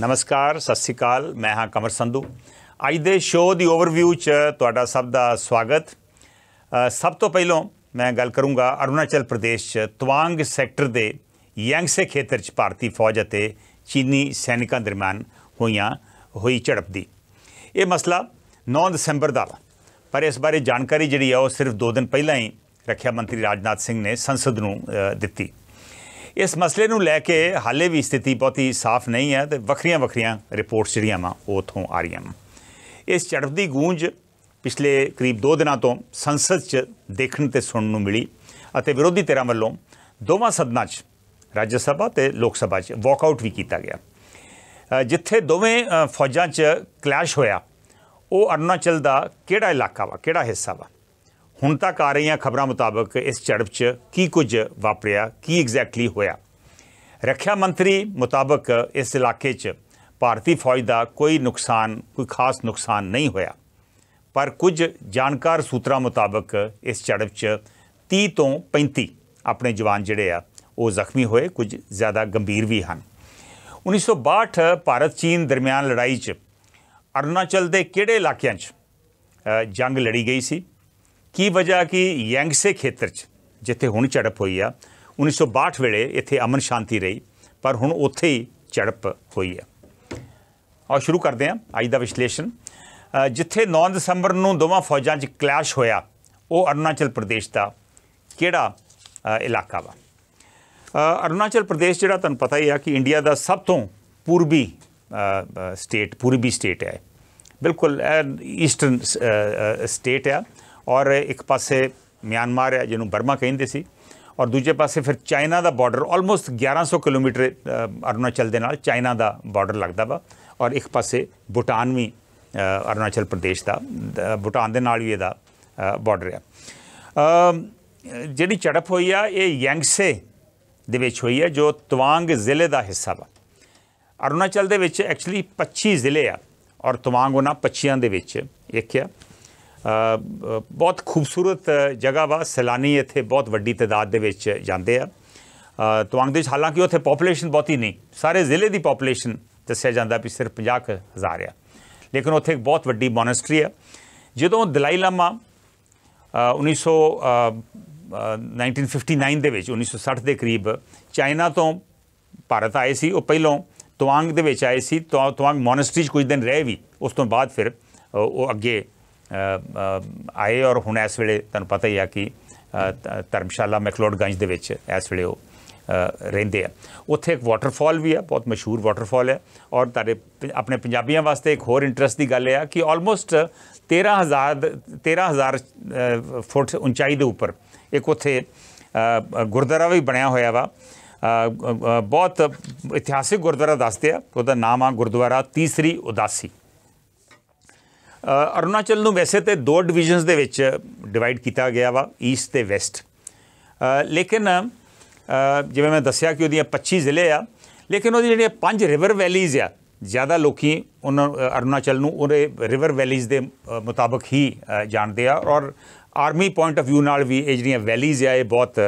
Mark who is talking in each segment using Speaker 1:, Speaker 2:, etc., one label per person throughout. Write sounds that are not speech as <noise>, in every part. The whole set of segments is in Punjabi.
Speaker 1: ਨਮਸਕਾਰ ਸਤਿ ਸ੍ਰੀ ਅਕਾਲ ਮੈਂ ਹਾਂ ਕਮਰ ਸੰਧੂ ਅੱਜ ਦੇ ਸ਼ੋਅ ਦੀ ਓਵਰਵਿਊ 'ਚ ਤੁਹਾਡਾ ਸਭ ਦਾ ਸਵਾਗਤ ਸਭ ਤੋਂ ਪਹਿਲਾਂ ਮੈਂ ਗੱਲ ਕਰੂੰਗਾ ਅਰੁਣਾਚਲ ਪ੍ਰਦੇਸ਼ 'ਚ ਤਵਾਂਗ ਸੈਕਟਰ ਦੇ ਯੰਗਸੇ ਖੇਤਰ 'ਚ ਭਾਰਤੀ ਫੌਜ ਅਤੇ ਚੀਨੀ ਸੈਨਿਕਾਂ ਦਰਮਿਆਨ ਹੋਈਆਂ ਹੋਈ ਝੜਪ ਦੀ ਇਹ ਮਸਲਾ 9 ਦਸੰਬਰ ਦਾ ਪਰ ਇਸ ਬਾਰੇ ਜਾਣਕਾਰੀ ਜਿਹੜੀ ਆ ਉਹ ਸਿਰਫ 2 ਦਿਨ ਪਹਿਲਾਂ ਹੀ ਰੱਖਿਆ ਮੰਤਰੀ ਰਾਜਨਾਥ ਸਿੰਘ ਨੇ ਸੰਸਦ ਨੂੰ ਦਿੱਤੀ ਇਸ ਮਸਲੇ ਨੂੰ ਲੈ ਕੇ ਹਾਲੇ ਵੀ ਸਥਿਤੀ ਬਹੁਤੀ ਸਾਫ਼ ਨਹੀਂ ਹੈ ਤੇ ਵੱਖਰੀਆਂ ਵੱਖਰੀਆਂ ਰਿਪੋਰਟਸ ਜਿਹੜੀਆਂ ਆ ਉਹ ਉਥੋਂ ਆ ਰਹੀਆਂ ਇਸ ਚੜ੍ਹਦੀ ਗੂੰਜ ਪਿਛਲੇ ਕਰੀਬ 2 ਦਿਨਾਂ ਤੋਂ ਸੰਸਦ 'ਚ ਦੇਖਣ ਤੇ ਸੁਣਨ ਨੂੰ ਮਿਲੀ ਅਤੇ ਵਿਰੋਧੀ ਧਿਰਾਂ ਵੱਲੋਂ ਦੋਵਾਂ ਸਦਨਾਂ 'ਚ ਰਾਜ ਸਭਾ ਤੇ ਲੋਕ ਸਭਾ 'ਚ ਵਾਕਆਊਟ ਵੀ ਕੀਤਾ ਗਿਆ ਜਿੱਥੇ ਦੋਵੇਂ ਫੌਜਾਂ 'ਚ ਕਲੈਸ਼ ਹੋਇਆ ਉਹ ਅਰੁਣਾਚਲ ਦਾ ਕਿਹੜਾ ਇਲਾਕਾ ਵਾ ਕਿਹੜਾ ਹਿੱਸਾ ਵਾ ਹੁਣ ਤੱਕ ਆ ਰਹੀਆਂ ਖਬਰਾਂ ਮੁਤਾਬਕ ਇਸ ਝੜਪ 'ਚ ਕੀ ਕੁਝ ਵਾਪਰਿਆ ਕੀ ਐਗਜ਼ੈਕਟਲੀ ਹੋਇਆ ਰੱਖਿਆ ਮੰਤਰੀ ਮੁਤਾਬਕ ਇਸ ਇਲਾਕੇ 'ਚ ਭਾਰਤੀ ਫੌਜ ਦਾ ਕੋਈ ਨੁਕਸਾਨ ਕੋਈ ਖਾਸ ਨੁਕਸਾਨ ਨਹੀਂ ਹੋਇਆ ਪਰ ਕੁਝ ਜਾਣਕਾਰ ਸੂਤਰਾਂ ਮੁਤਾਬਕ ਇਸ ਝੜਪ 'ਚ 30 ਤੋਂ 35 ਆਪਣੇ ਜਵਾਨ ਜਿਹੜੇ ਆ ਉਹ ਜ਼ਖਮੀ ਹੋਏ ਕੁਝ ਜ਼ਿਆਦਾ ਗੰਭੀਰ ਵੀ ਹਨ 1962 ਭਾਰਤ ਚੀਨ ਦਰਮਿਆਨ ਲੜਾਈ 'ਚ ਅਰੁਣਾਚਲ ਦੇ ਕਿਹੜੇ ਇਲਾਕਿਆਂ 'ਚ ਜੰਗ ਲੜੀ ਗਈ ਸੀ ਕੀ ਵਜ੍ਹਾ ਕਿ ਯੰਗਸੇ ਖੇਤਰ 'ਚ ਜਿੱਥੇ ਹੁਣ ਝੜਪ ਹੋਈ ਆ 1962 ਵੇਲੇ ਇੱਥੇ ਅਮਨ ਸ਼ਾਂਤੀ ਰਹੀ ਪਰ ਹੁਣ ਉੱਥੇ ਹੀ ਝੜਪ ਹੋਈ ਆ ਆ ਸ਼ੁਰੂ ਕਰਦੇ ਆਂ ਅੱਜ ਦਾ ਵਿਸ਼ਲੇਸ਼ਣ ਜਿੱਥੇ 9 ਦਸੰਬਰ ਨੂੰ ਦੋਵਾਂ ਫੌਜਾਂ 'ਚ ਕਲੈਸ਼ ਹੋਇਆ ਉਹ ਅਰੁਣਾਚਲ ਪ੍ਰਦੇਸ਼ ਦਾ ਕਿਹੜਾ ਇਲਾਕਾ ਵਾ ਅਰੁਣਾਚਲ ਪ੍ਰਦੇਸ਼ ਜਿਹੜਾ ਤੁਹਾਨੂੰ ਪਤਾ ਹੀ ਆ ਕਿ ਇੰਡੀਆ ਦਾ ਸਭ ਤੋਂ ਪੂਰਬੀ ਸਟੇਟ ਪੂਰਬੀ ਸਟੇਟ ਹੈ ਬਿਲਕੁਲ ਈਸਟਰਨ ਸਟੇਟ ਹੈ ਔਰ ਇੱਕ ਪਾਸੇ ਮਿਆਂਮਾਰ ਹੈ ਜਿਹਨੂੰ ਬਰਮਾ ਕਹਿੰਦੇ ਸੀ ਔਰ ਦੂਜੇ ਪਾਸੇ ਫਿਰ ਚਾਈਨਾ ਦਾ ਬਾਰਡਰ ਆਲਮੋਸਟ 1100 ਕਿਲੋਮੀਟਰ ਅਰੁਣਾਚਲ ਦੇ ਨਾਲ ਚਾਈਨਾ ਦਾ ਬਾਰਡਰ ਲੱਗਦਾ ਵਾ ਔਰ ਇੱਕ ਪਾਸੇ ਭੂਟਾਨ ਵੀ ਅਰੁਣਾਚਲ ਪ੍ਰਦੇਸ਼ ਦਾ ਭੂਟਾਨ ਦੇ ਨਾਲ ਵੀ ਇਹਦਾ ਬਾਰਡਰ ਹੈ ਜਿਹੜੀ ਝੜਪ ਹੋਈ ਆ ਇਹ ਯੈਂਗਸੇ ਦੇ ਵਿੱਚ ਹੋਈ ਹੈ ਜੋ ਤਵਾਂਗ ਜ਼ਿਲ੍ਹੇ ਦਾ ਹਿੱਸਾ ਵਾ ਅਰੁਣਾਚਲ ਦੇ ਵਿੱਚ ਐਕਚੁਅਲੀ 25 ਜ਼ਿਲ੍ਹੇ ਆ ਔਰ ਤਵਾਂਗ ਉਹਨਾਂ 25 ਦੇ ਵਿੱਚ ਇੱਕ ਆ ਬਹੁਤ ਖੂਬਸੂਰਤ ਜਗ੍ਹਾ ਵਾ ਸੈਲਾਨੀ ਇੱਥੇ ਬਹੁਤ ਵੱਡੀ ਤਦਾਦ ਦੇ ਵਿੱਚ ਜਾਂਦੇ ਆ ਤਵਾਂਗ ਦੇ ਹਾਲਾਂਕਿ ਉੱਥੇ ਪੋਪੂਲੇਸ਼ਨ ਬਹੁਤੀ ਨਹੀਂ ਸਾਰੇ ਜ਼ਿਲ੍ਹੇ ਦੀ ਪੋਪੂਲੇਸ਼ਨ ਦੱਸਿਆ ਜਾਂਦਾ ਵੀ ਸਿਰਫ 50 ਹਜ਼ਾਰ ਆ ਲੇਕਿਨ ਉੱਥੇ ਇੱਕ ਬਹੁਤ ਵੱਡੀ ਮੋਨਸਟਰੀ ਆ ਜਦੋਂ ਦਲਾਈ ਲਾਮਾ 1900 1959 ਦੇ ਵਿੱਚ 1960 ਦੇ ਕਰੀਬ ਚਾਈਨਾ ਤੋਂ ਭਾਰਤ ਆਏ ਸੀ ਉਹ ਪਹਿਲਾਂ ਤਵਾਂਗ ਦੇ ਵਿੱਚ ਆਏ ਸੀ ਤਵਾਂਗ ਮੋਨਸਟਰੀ 'ਚ ਕੁਝ ਦਿਨ ਰਹੇ ਵੀ ਉਸ ਤੋਂ ਬਾਅਦ ਫਿਰ ਉਹ ਅੱਗੇ ਆਏ ਔਰ ਹੁਣ ਇਸ ਵੇਲੇ ਤੁਹਾਨੂੰ ਪਤਾ ਹੀ ਆ ਕਿ ਧਰਮਸ਼ਾਲਾ ਮੈਕਲੋਡਗੰਜ ਦੇ ਵਿੱਚ ਇਸ ਵੇਲੇ ਉਹ ਰਹਿੰਦੇ ਆ ਉੱਥੇ ਇੱਕ ਵਾਟਰਫਾਲ ਵੀ ਆ ਬਹੁਤ ਮਸ਼ਹੂਰ ਵਾਟਰਫਾਲ ਹੈ ਔਰ ਤੁਹਾਡੇ ਆਪਣੇ ਪੰਜਾਬੀਆਂ ਵਾਸਤੇ ਇੱਕ ਹੋਰ ਇੰਟਰਸਟ ਦੀ ਗੱਲ ਹੈ ਕਿ ਆਲਮੋਸਟ 13000 13000 ਫੁੱਟ ਉਚਾਈ ਦੇ ਉੱਪਰ ਇੱਕ ਉੱਥੇ ਗੁਰਦੁਆਰਾ ਵੀ ਬਣਿਆ ਹੋਇਆ ਵਾ ਬਹੁਤ ਇਤਿਹਾਸਿਕ ਗੁਰਦੁਆਰਾ ਦੱਸਦੇ ਆ ਉਹਦਾ ਨਾਮ ਆ ਗੁਰਦੁਆਰਾ ਤੀਸਰੀ ਉਦਾਸੀ ਅਰੁਣਾਚਲ ਨੂੰ ਵੈਸੇ ਤੇ ਦੋ ਡਿਵੀਜ਼ਨਸ ਦੇ ਵਿੱਚ ਡਿਵਾਈਡ ਕੀਤਾ ਗਿਆ ਵਾ ਈਸਟ ਤੇ ਵੈਸਟ ਲੇਕਿਨ ਜਿਵੇਂ ਮੈਂ ਦੱਸਿਆ ਕਿ ਉਹਦੀਆਂ 25 ਜ਼ਿਲ੍ਹੇ ਆ ਲੇਕਿਨ ਉਹਦੀ ਜਿਹੜੀਆਂ ਪੰਜ ਰਿਵਰ ਵੈਲੀਜ਼ ਆ ਜ਼ਿਆਦਾ ਲੋਕੀ ਉਹਨਾਂ ਅਰੁਣਾਚਲ ਨੂੰ ਉਹਦੇ ਰਿਵਰ ਵੈਲੀਜ਼ ਦੇ ਮੁਤਾਬਕ ਹੀ ਜਾਣਦੇ ਆ ਔਰ ਆਰਮੀ ਪੁਆਇੰਟ ਆਫ ਵਿਊ ਨਾਲ ਵੀ ਇਹ ਜਿਹੜੀਆਂ ਵੈਲੀਜ਼ ਆ ਇਹ ਬਹੁਤ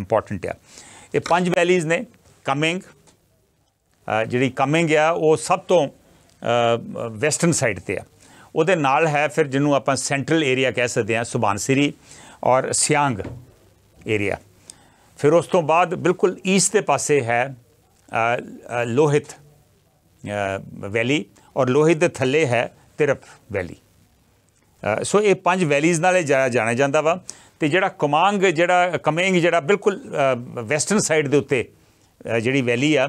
Speaker 1: ਇੰਪੋਰਟੈਂਟ ਆ ਇਹ ਪੰਜ ਵੈਲੀਜ਼ ਨੇ ਕਮਿੰਗ ਜਿਹੜੀ ਕਮਿੰਗ ਆ ਉਹ ਸਭ ਤੋਂ ਵੈਸਟਰਨ ਸਾਈਡ ਤੇ ਆ ਉਹਦੇ ਨਾਲ ਹੈ ਫਿਰ ਜਿਹਨੂੰ ਆਪਾਂ ਸੈਂਟਰਲ ਏਰੀਆ ਕਹਿ ਸਕਦੇ ਹਾਂ ਸੁਬਾਨਸਰੀ ਔਰ ਸਿਆੰਗ ਏਰੀਆ ਫਿਰ ਉਸ ਤੋਂ ਬਾਅਦ ਬਿਲਕੁਲ ਈਸਟ ਦੇ ਪਾਸੇ ਹੈ ਲੋਹਿਤ ਵੈਲੀ ਔਰ ਲੋਹਿਤ ਦੇ ਥੱਲੇ ਹੈ ਤਿਰਪ ਵੈਲੀ ਸੋ ਇਹ ਪੰਜ ਵੈਲੀਜ਼ ਨਾਲ ਇਹ ਜਾਣਾ ਜਾਂਦਾ ਵਾ ਤੇ ਜਿਹੜਾ ਕਮਾਂਗ ਜਿਹੜਾ ਕਮੇਂਗ ਜਿਹੜਾ ਬਿਲਕੁਲ ਵੈਸਟਰਨ ਸਾਈਡ ਦੇ ਉੱਤੇ ਜਿਹੜੀ ਵੈਲੀ ਆ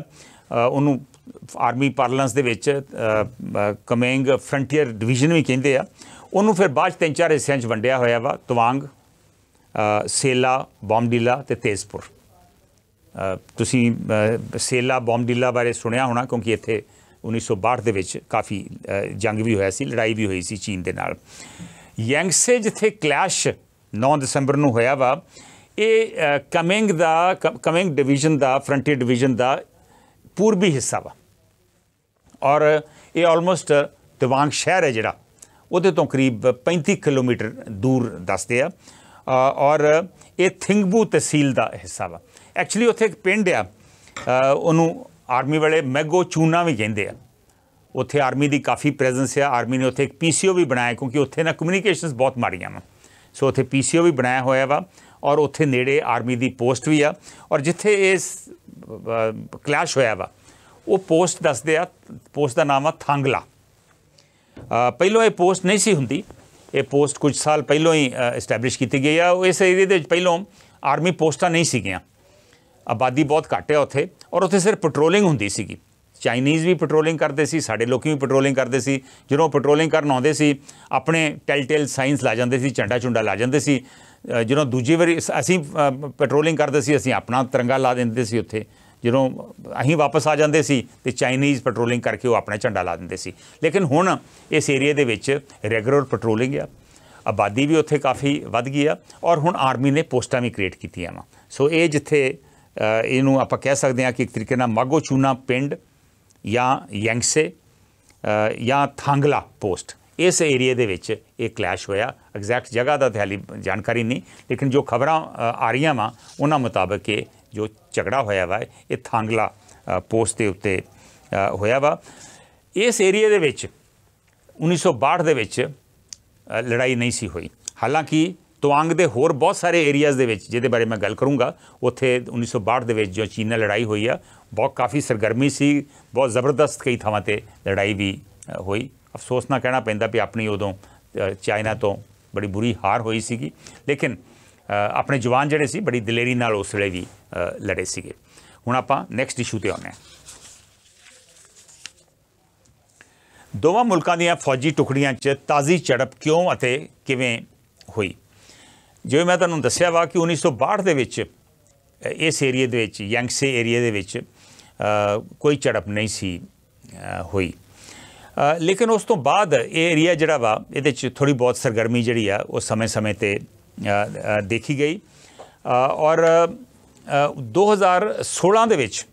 Speaker 1: ਉਹਨੂੰ ਆਰਮੀ ਪਾਰਲੈਂਸ ਦੇ ਵਿੱਚ ਕਮਿੰਗ ਫਰੰਟੀਅਰ ਡਿਵੀਜ਼ਨ ਵੀ ਕਹਿੰਦੇ ਆ ਉਹਨੂੰ ਫਿਰ ਬਾਅਦ ਤਿੰਨ ਚਾਰ ਹਿੱਸਿਆਂ 'ਚ ਵੰਡਿਆ ਹੋਇਆ ਵਾ ਤਵਾਂਗ ਸੇਲਾ ਬੌਮਡੀਲਾ ਤੇ ਤੇਜ਼ਪੁਰ ਤੁਸੀਂ ਸੇਲਾ ਬੌਮਡੀਲਾ ਬਾਰੇ ਸੁਣਿਆ ਹੋਣਾ ਕਿਉਂਕਿ ਇੱਥੇ 1962 ਦੇ ਵਿੱਚ ਕਾਫੀ ਜੰਗ ਵੀ ਹੋਇਆ ਸੀ ਲੜਾਈ ਵੀ ਹੋਈ ਸੀ ਚੀਨ ਦੇ ਨਾਲ ਯੈਂਗਸੇ ਜਿੱਥੇ ਕਲੈਸ਼ 9 ਦਸੰਬਰ ਨੂੰ ਹੋਇਆ ਵਾ ਇਹ ਕਮਿੰਗ ਦਾ ਕਮਿੰਗ ਡਿਵੀਜ਼ਨ ਦਾ ਫਰੰਟੀਅਰ ਡਿਵੀਜ਼ਨ ਦਾ ਪੂਰਬੀ ਹਿੱਸਾ ਵਾ ਔਰ ਇਹ ਆਲਮੋਸਟ ਦਿਵਾਂਗ ਸ਼ਹਿਰ ਹੈ ਜਿਹੜਾ ਉਹਦੇ ਤੋਂ ਕਰੀਬ 35 ਕਿਲੋਮੀਟਰ ਦੂਰ ਦੱਸਦੇ ਆ ਔਰ ਇਹ ਥਿੰਗਬੂ ਤਹਿਸੀਲ ਦਾ ਹਿੱਸਾ ਵਾ ਐਕਚੁਅਲੀ ਉੱਥੇ ਇੱਕ ਪਿੰਡ ਆ ਉਹਨੂੰ ਆਰਮੀ ਵਾਲੇ ਮੈਗੋ ਚੂਨਾ ਵੀ ਕਹਿੰਦੇ ਆ ਉੱਥੇ ਆਰਮੀ ਦੀ ਕਾਫੀ ਪ੍ਰੈਜ਼ੈਂਸ ਆ ਆਰਮੀ ਨੇ ਉੱਥੇ ਇੱਕ ਪੀਸੀਓ ਵੀ ਬਣਾਇਆ ਕਿਉਂਕਿ ਉੱਥੇ ਨਾ ਕਮਿਊਨੀਕੇਸ਼ਨਸ ਬਹੁਤ ਮਾੜੀਆਂ ਨੇ ਸੋ ਉੱਥੇ ਪੀਸੀਓ ਵੀ ਬਣਾਇਆ ਹੋਇਆ ਵਾ ਔਰ ਉੱਥੇ ਨੇੜੇ ਆਰਮੀ ਦੀ ਪੋਸਟ ਵੀ ਆ ਔਰ ਜਿੱਥੇ ਇਹ ਕਲੈਸ਼ ਹੋਇਆ ਵਾ ਉਹ ਪੋਸਟ ਦੱਸਦੇ ਆ ਪੋਸਟ ਦਾ ਨਾਮ ਆ ਥਾਂਗਲਾ ਪਹਿਲੋ ਇਹ ਪੋਸਟ ਨਹੀਂ ਸੀ ਹੁੰਦੀ ਇਹ ਪੋਸਟ ਕੁਝ ਸਾਲ ਪਹਿਲੋਂ ਹੀ ਐਸਟੈਬਲਿਸ਼ ਕੀਤੀ ਗਈ ਆ ਇਸ ਏਰੀਆ ਦੇ ਪਹਿਲੋਂ ਆਰਮੀ ਪੋਸਟਾਂ ਨਹੀਂ ਸੀਗੀਆਂ ਆਬਾਦੀ ਬਹੁਤ ਘੱਟ ਹੈ ਉੱਥੇ ਔਰ ਉੱਥੇ ਸਿਰਫ ਪੈਟਰੋਲਿੰਗ ਹੁੰਦੀ ਸੀਗੀ ਚਾਈਨੀਜ਼ ਵੀ ਪੈਟਰੋਲਿੰਗ ਕਰਦੇ ਸੀ ਸਾਡੇ ਲੋਕੀ ਵੀ ਪੈਟਰੋਲਿੰਗ ਕਰਦੇ ਸੀ ਜਦੋਂ ਪੈਟਰੋਲਿੰਗ ਕਰਨ ਆਉਂਦੇ ਸੀ ਆਪਣੇ ਟੈਲਟੇਲ ਸਾਈਨਸ ਲਾ ਜਾਂਦੇ ਸੀ ਝੰਡਾ ਝੁੰਡਾ ਲਾ ਜਾਂਦੇ ਸੀ ਜਦੋਂ ਦੂਜੀ ਵਾਰੀ ਅਸੀਂ ਪੈਟਰੋਲਿੰਗ ਕਰਦੇ ਸੀ ਅਸੀਂ ਆਪਣਾ ਤਿਰੰਗਾ ਲਾ ਦਿੰਦੇ ਸੀ ਉੱਥੇ ਜਦੋਂ ਅਸੀਂ ਵਾਪਸ ਆ ਜਾਂਦੇ ਸੀ ਤੇ ਚਾਈਨੀਜ਼ ਪੈਟਰੋਲਿੰਗ ਕਰਕੇ ਉਹ ਆਪਣਾ ਝੰਡਾ ਲਾ ਦਿੰਦੇ ਸੀ ਲੇਕਿਨ ਹੁਣ ਇਸ ਏਰੀਆ ਦੇ ਵਿੱਚ ਰੈਗੂਲਰ ਪੈਟਰੋਲਿੰਗ ਆ ਆਬਾਦੀ ਵੀ ਉੱਥੇ ਕਾਫੀ ਵੱਧ ਗਈ ਆ ਔਰ ਹੁਣ ਆਰਮੀ ਨੇ ਪੋਸਟਾਂ ਵੀ ਕ੍ਰੀਏਟ ਕੀਤੀਆਂ ਆ ਸੋ ਇਹ ਜਿੱਥੇ ਇਹਨੂੰ ਆਪਾਂ ਕਹਿ ਸਕਦੇ ਹਾਂ ਕਿ ਇੱਕ ਤਰੀਕੇ ਨਾਲ ਮਾਗੋ ਚੂਨਾ ਪਿੰਡ ਜਾਂ ਯੰਗਸੇ ਜਾਂ ਥਾਂਗਲਾ ਪੋਸਟ ਇਸ ਏਰੀਆ ਦੇ ਵਿੱਚ ਇਹ ਕਲੈਸ਼ ਹੋਇਆ ਐਗਜ਼ੈਕਟ ਜਗ੍ਹਾ ਦਾ ਹਾਲੀ ਜਾਣਕਾਰੀ ਨਹੀਂ ਲੇਕਿਨ ਜੋ ਖਬਰਾਂ ਆ ਰਹੀਆਂ ਵਾ ਉਹਨਾਂ ਮੁਤਾਬਕ ਇਹ ਜੋ ਝਗੜਾ ਹੋਇਆ ਵਾ ਇਹ ਥਾਂਗਲਾ ਪੋਸਟ ਦੇ ਉੱਤੇ ਹੋਇਆ ਵਾ ਇਸ ਏਰੀਆ ਦੇ ਵਿੱਚ 1962 ਦੇ ਵਿੱਚ ਲੜਾਈ ਨਹੀਂ ਸੀ ਹੋਈ ਹਾਲਾਂਕਿ ਤਵਾਂਗ ਦੇ ਹੋਰ ਬਹੁਤ ਸਾਰੇ ਏਰੀਆਜ਼ ਦੇ ਵਿੱਚ ਜਿਹਦੇ ਬਾਰੇ ਮੈਂ ਗੱਲ ਕਰੂੰਗਾ ਉੱਥੇ 1962 ਦੇ ਵਿੱਚ ਜੋ ਚੀਨ ਨਾਲ ਲੜਾਈ ਹੋਈ ਆ ਬਹੁਤ ਕਾਫੀ ਸਰਗਰਮੀ ਸੀ ਬਹੁਤ ਜ਼ਬਰਦਸਤ ਕਈ ਥਾਵਾਂ ਤੇ ਲੜਾਈ ਵੀ ਹੋਈ ਅਫਸੋਸ ਨਾ ਕਹਿਣਾ ਪੈਂਦਾ ਵੀ ਆਪਣੀ ਉਦੋਂ ਚਾਈਨਾ ਤੋਂ ਬੜੀ ਬੁਰੀ ਹਾਰ ਹੋਈ ਸੀਗੀ ਲੇਕਿਨ ਆਪਣੇ ਜਵਾਨ ਜਿਹੜੇ ਸੀ ਬੜੀ ਦਲੇਰੀ ਨਾਲ ਉਸ ਵੇਲੇ ਵੀ ਲੜੇ ਸੀਗੇ ਹੁਣ ਆਪਾਂ ਨੈਕਸਟ ਇਸ਼ੂ ਤੇ ਆਉਂਦੇ ਹਾਂ ਦੋਵਾਂ ਮੁਲਕਾਂ ਦੀਆਂ ਫੌਜੀ ਟੁਕੜੀਆਂ 'ਚ ਤਾਜ਼ੀ ਝੜਪ ਕਿਉਂ ਅਤੇ ਕਿਵੇਂ ਹੋਈ ਜਿਵੇਂ ਮੈਂ ਤੁਹਾਨੂੰ ਦੱਸਿਆ ਵਾ ਕਿ 1962 ਦੇ ਵਿੱਚ ਇਸ ਏਰੀਆ ਦੇ ਵਿੱਚ ਯੰਗਸੇ ਏਰੀਆ ਦੇ ਵਿੱਚ ਕੋਈ ਝੜਪ ਨਹੀਂ ਸੀ ਹੋਈ ਲੇਕਿਨ ਉਸ ਤੋਂ ਬਾਅਦ ਇਹ ਏਰੀਆ ਜਿਹੜਾ ਵਾ ਇਹਦੇ 'ਚ ਥੋੜੀ ਬਹੁਤ ਸਰਗਰਮੀ ਜਿਹੜੀ ਆ ਉਹ ਸਮੇਂ-ਸਮੇਂ ਤੇ ਦੇਖੀ ਗਈ ਔਰ 2016 ਦੇ ਵਿੱਚ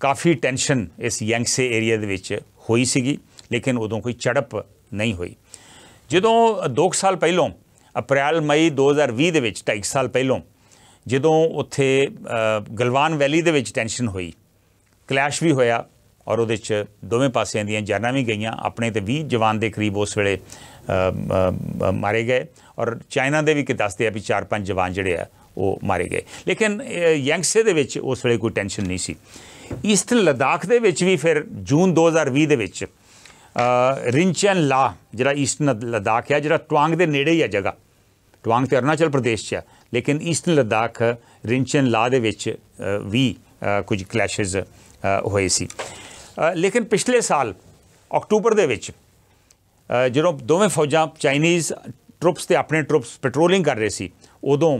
Speaker 1: ਕਾਫੀ ਟੈਨਸ਼ਨ ਇਸ ਯੰਗਸੇ ਏਰੀਆ ਦੇ ਵਿੱਚ ਹੋਈ ਸੀਗੀ ਲੇਕਿਨ ਉਦੋਂ ਕੋਈ ਚੜਪ ਨਹੀਂ ਹੋਈ ਜਦੋਂ 2 ਸਾਲ ਪਹਿਲਾਂ ਅਪ੍ਰੈਲ ਮਈ 2020 ਦੇ ਵਿੱਚ 2.5 ਸਾਲ ਪਹਿਲਾਂ ਜਦੋਂ ਉੱਥੇ ਗਲਵਾਨ ਵੈਲੀ ਦੇ ਵਿੱਚ ਟੈਨਸ਼ਨ ਹੋਈ ਕਲੈਸ਼ ਵੀ ਹੋਇਆ ਔਰ ਉਹਦੇ 'ਚ ਦੋਵੇਂ ਪਾਸਿਆਂ ਦੀਆਂ ਜਾਨਾਂ ਵੀ ਗਈਆਂ ਆਪਣੇ ਤੇ 20 ਜਵਾਨ ਦੇ ਕਰੀਬ ਉਸ ਵੇਲੇ ਮਾਰੇ ਗਏ ਔਰ ਚਾਈਨਾ ਦੇ ਵੀ ਕਿ ਦੱਸਦੇ ਆ ਵੀ 4-5 ਜਵਾਨ ਜਿਹੜੇ ਆ ਉਹ ਮਾਰੇ ਗਏ ਲੇਕਿਨ ਯੰਗਸੇ ਦੇ ਵਿੱਚ ਉਸ ਵੇਲੇ ਕੋਈ ਟੈਨਸ਼ਨ ਨਹੀਂ ਸੀ ਈਸਟਰਨ ਲਦਾਖ ਦੇ ਵਿੱਚ ਵੀ ਫਿਰ ਜੂਨ 2020 ਦੇ ਵਿੱਚ ਰਿੰਚਨ ਲਾ ਜਿਹੜਾ ਈਸਟਰਨ ਲਦਾਖ ਹੈ ਜਿਹੜਾ ਟਵਾਂਗ ਦੇ ਨੇੜੇ ਹੀ ਆ ਜਗਾ ਟਵਾਂਗ ਤੇ ਅਰਨਾਚਲ ਪ੍ਰਦੇਸ਼ 'ਚ ਆ ਲੇਕਿਨ ਈਸਟਰਨ ਲਦਾਖ ਰਿੰਚਨ ਲਾ ਦੇ ਵਿੱਚ ਵੀ ਕੁਝ ਕਲੈਸ਼ਸ ਹੋਏ ਸੀ ਲੇਕਿਨ ਪਿਛਲੇ ਸਾਲ ਅਕਤੂਬਰ ਦੇ ਵਿੱਚ ਜਦੋਂ ਦੋਵੇਂ ਫੌਜਾਂ ਚਾਈਨੀਜ਼ ਟਰੂਪਸ ਤੇ ਆਪਣੇ ਟਰੂਪਸ ਪੈਟਰੋਲਿੰਗ ਕਰ ਰਹੇ ਸੀ ਉਦੋਂ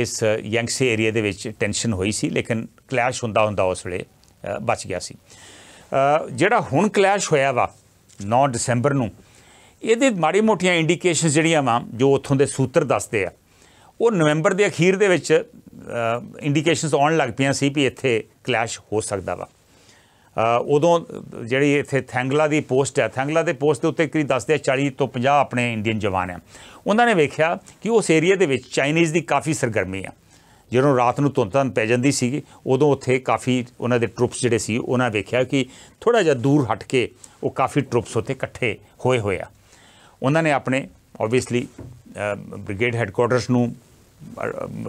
Speaker 1: ਇਸ ਯੰਗਸੇ ਏਰੀਆ ਦੇ ਵਿੱਚ ਟੈਨਸ਼ਨ ਹੋਈ ਸੀ ਲੇਕਿਨ ਕਲੈਸ਼ ਹੁੰਦਾ ਹੁੰਦਾ ਉਸ ਵੇਲੇ ਬਚ ਗਿਆ ਸੀ ਜਿਹੜਾ ਹੁਣ ਕਲੈਸ਼ ਹੋਇਆ ਵਾ 9 ਦਸੰਬਰ ਨੂੰ ਇਹਦੇ ਮਾੜੀ ਮੋਟੀਆਂ ਇੰਡੀਕੇਸ਼ਨ ਜਿਹੜੀਆਂ ਵਾ ਜੋ ਉੱਥੋਂ ਦੇ ਸੂਤਰ ਦੱਸਦੇ ਆ ਉਹ ਨਵੰਬਰ ਦੇ ਅਖੀਰ ਦੇ ਵਿੱਚ ਇੰਡੀਕੇਸ਼ਨਸ ਆਉਣ ਲੱਗ ਪਈਆਂ ਸੀ ਵੀ ਇੱਥੇ ਕਲੈਸ਼ ਹੋ ਸਕਦਾ ਵਾ ਉਦੋਂ ਜਿਹੜੀ ਇੱਥੇ ਥੈਂਗਲਾ ਦੀ ਪੋਸਟ ਹੈ ਥੈਂਗਲਾ ਦੇ ਪੋਸਟ ਦੇ ਉੱਤੇ ਕਰੀ ਦੱਸਦੇ ਆ 40 ਤੋਂ 50 ਆਪਣੇ ਇੰਡੀਅਨ ਜਵਾਨ ਆ ਉਹਨਾਂ ਨੇ ਵੇਖਿਆ ਕਿ ਉਸ ਏਰੀਆ ਦੇ ਵਿੱਚ ਚਾਈਨੀਜ਼ ਦੀ ਕਾਫੀ ਸਰਗਰਮੀ ਆ ਜਦੋਂ ਰਾਤ ਨੂੰ ਧੁੰਦ ਪੈ ਜਾਂਦੀ ਸੀਗੀ ਉਦੋਂ ਉੱਥੇ ਕਾਫੀ ਉਹਨਾਂ ਦੇ ਟਰੂਪਸ ਜਿਹੜੇ ਸੀ ਉਹਨਾਂ ਵੇਖਿਆ ਕਿ ਥੋੜਾ ਜਿਹਾ ਦੂਰ ਹਟ ਕੇ ਉਹ ਕਾਫੀ ਟਰੂਪਸ ਉੱਥੇ ਇਕੱਠੇ ਹੋਏ ਹੋਏ ਆ ਉਹਨਾਂ ਨੇ ਆਪਣੇ ਆਬਵੀਅਸਲੀ ਬ੍ਰਿਗੇਡ ਹੈੱਡਕੁਆਰਟਰਸ ਨੂੰ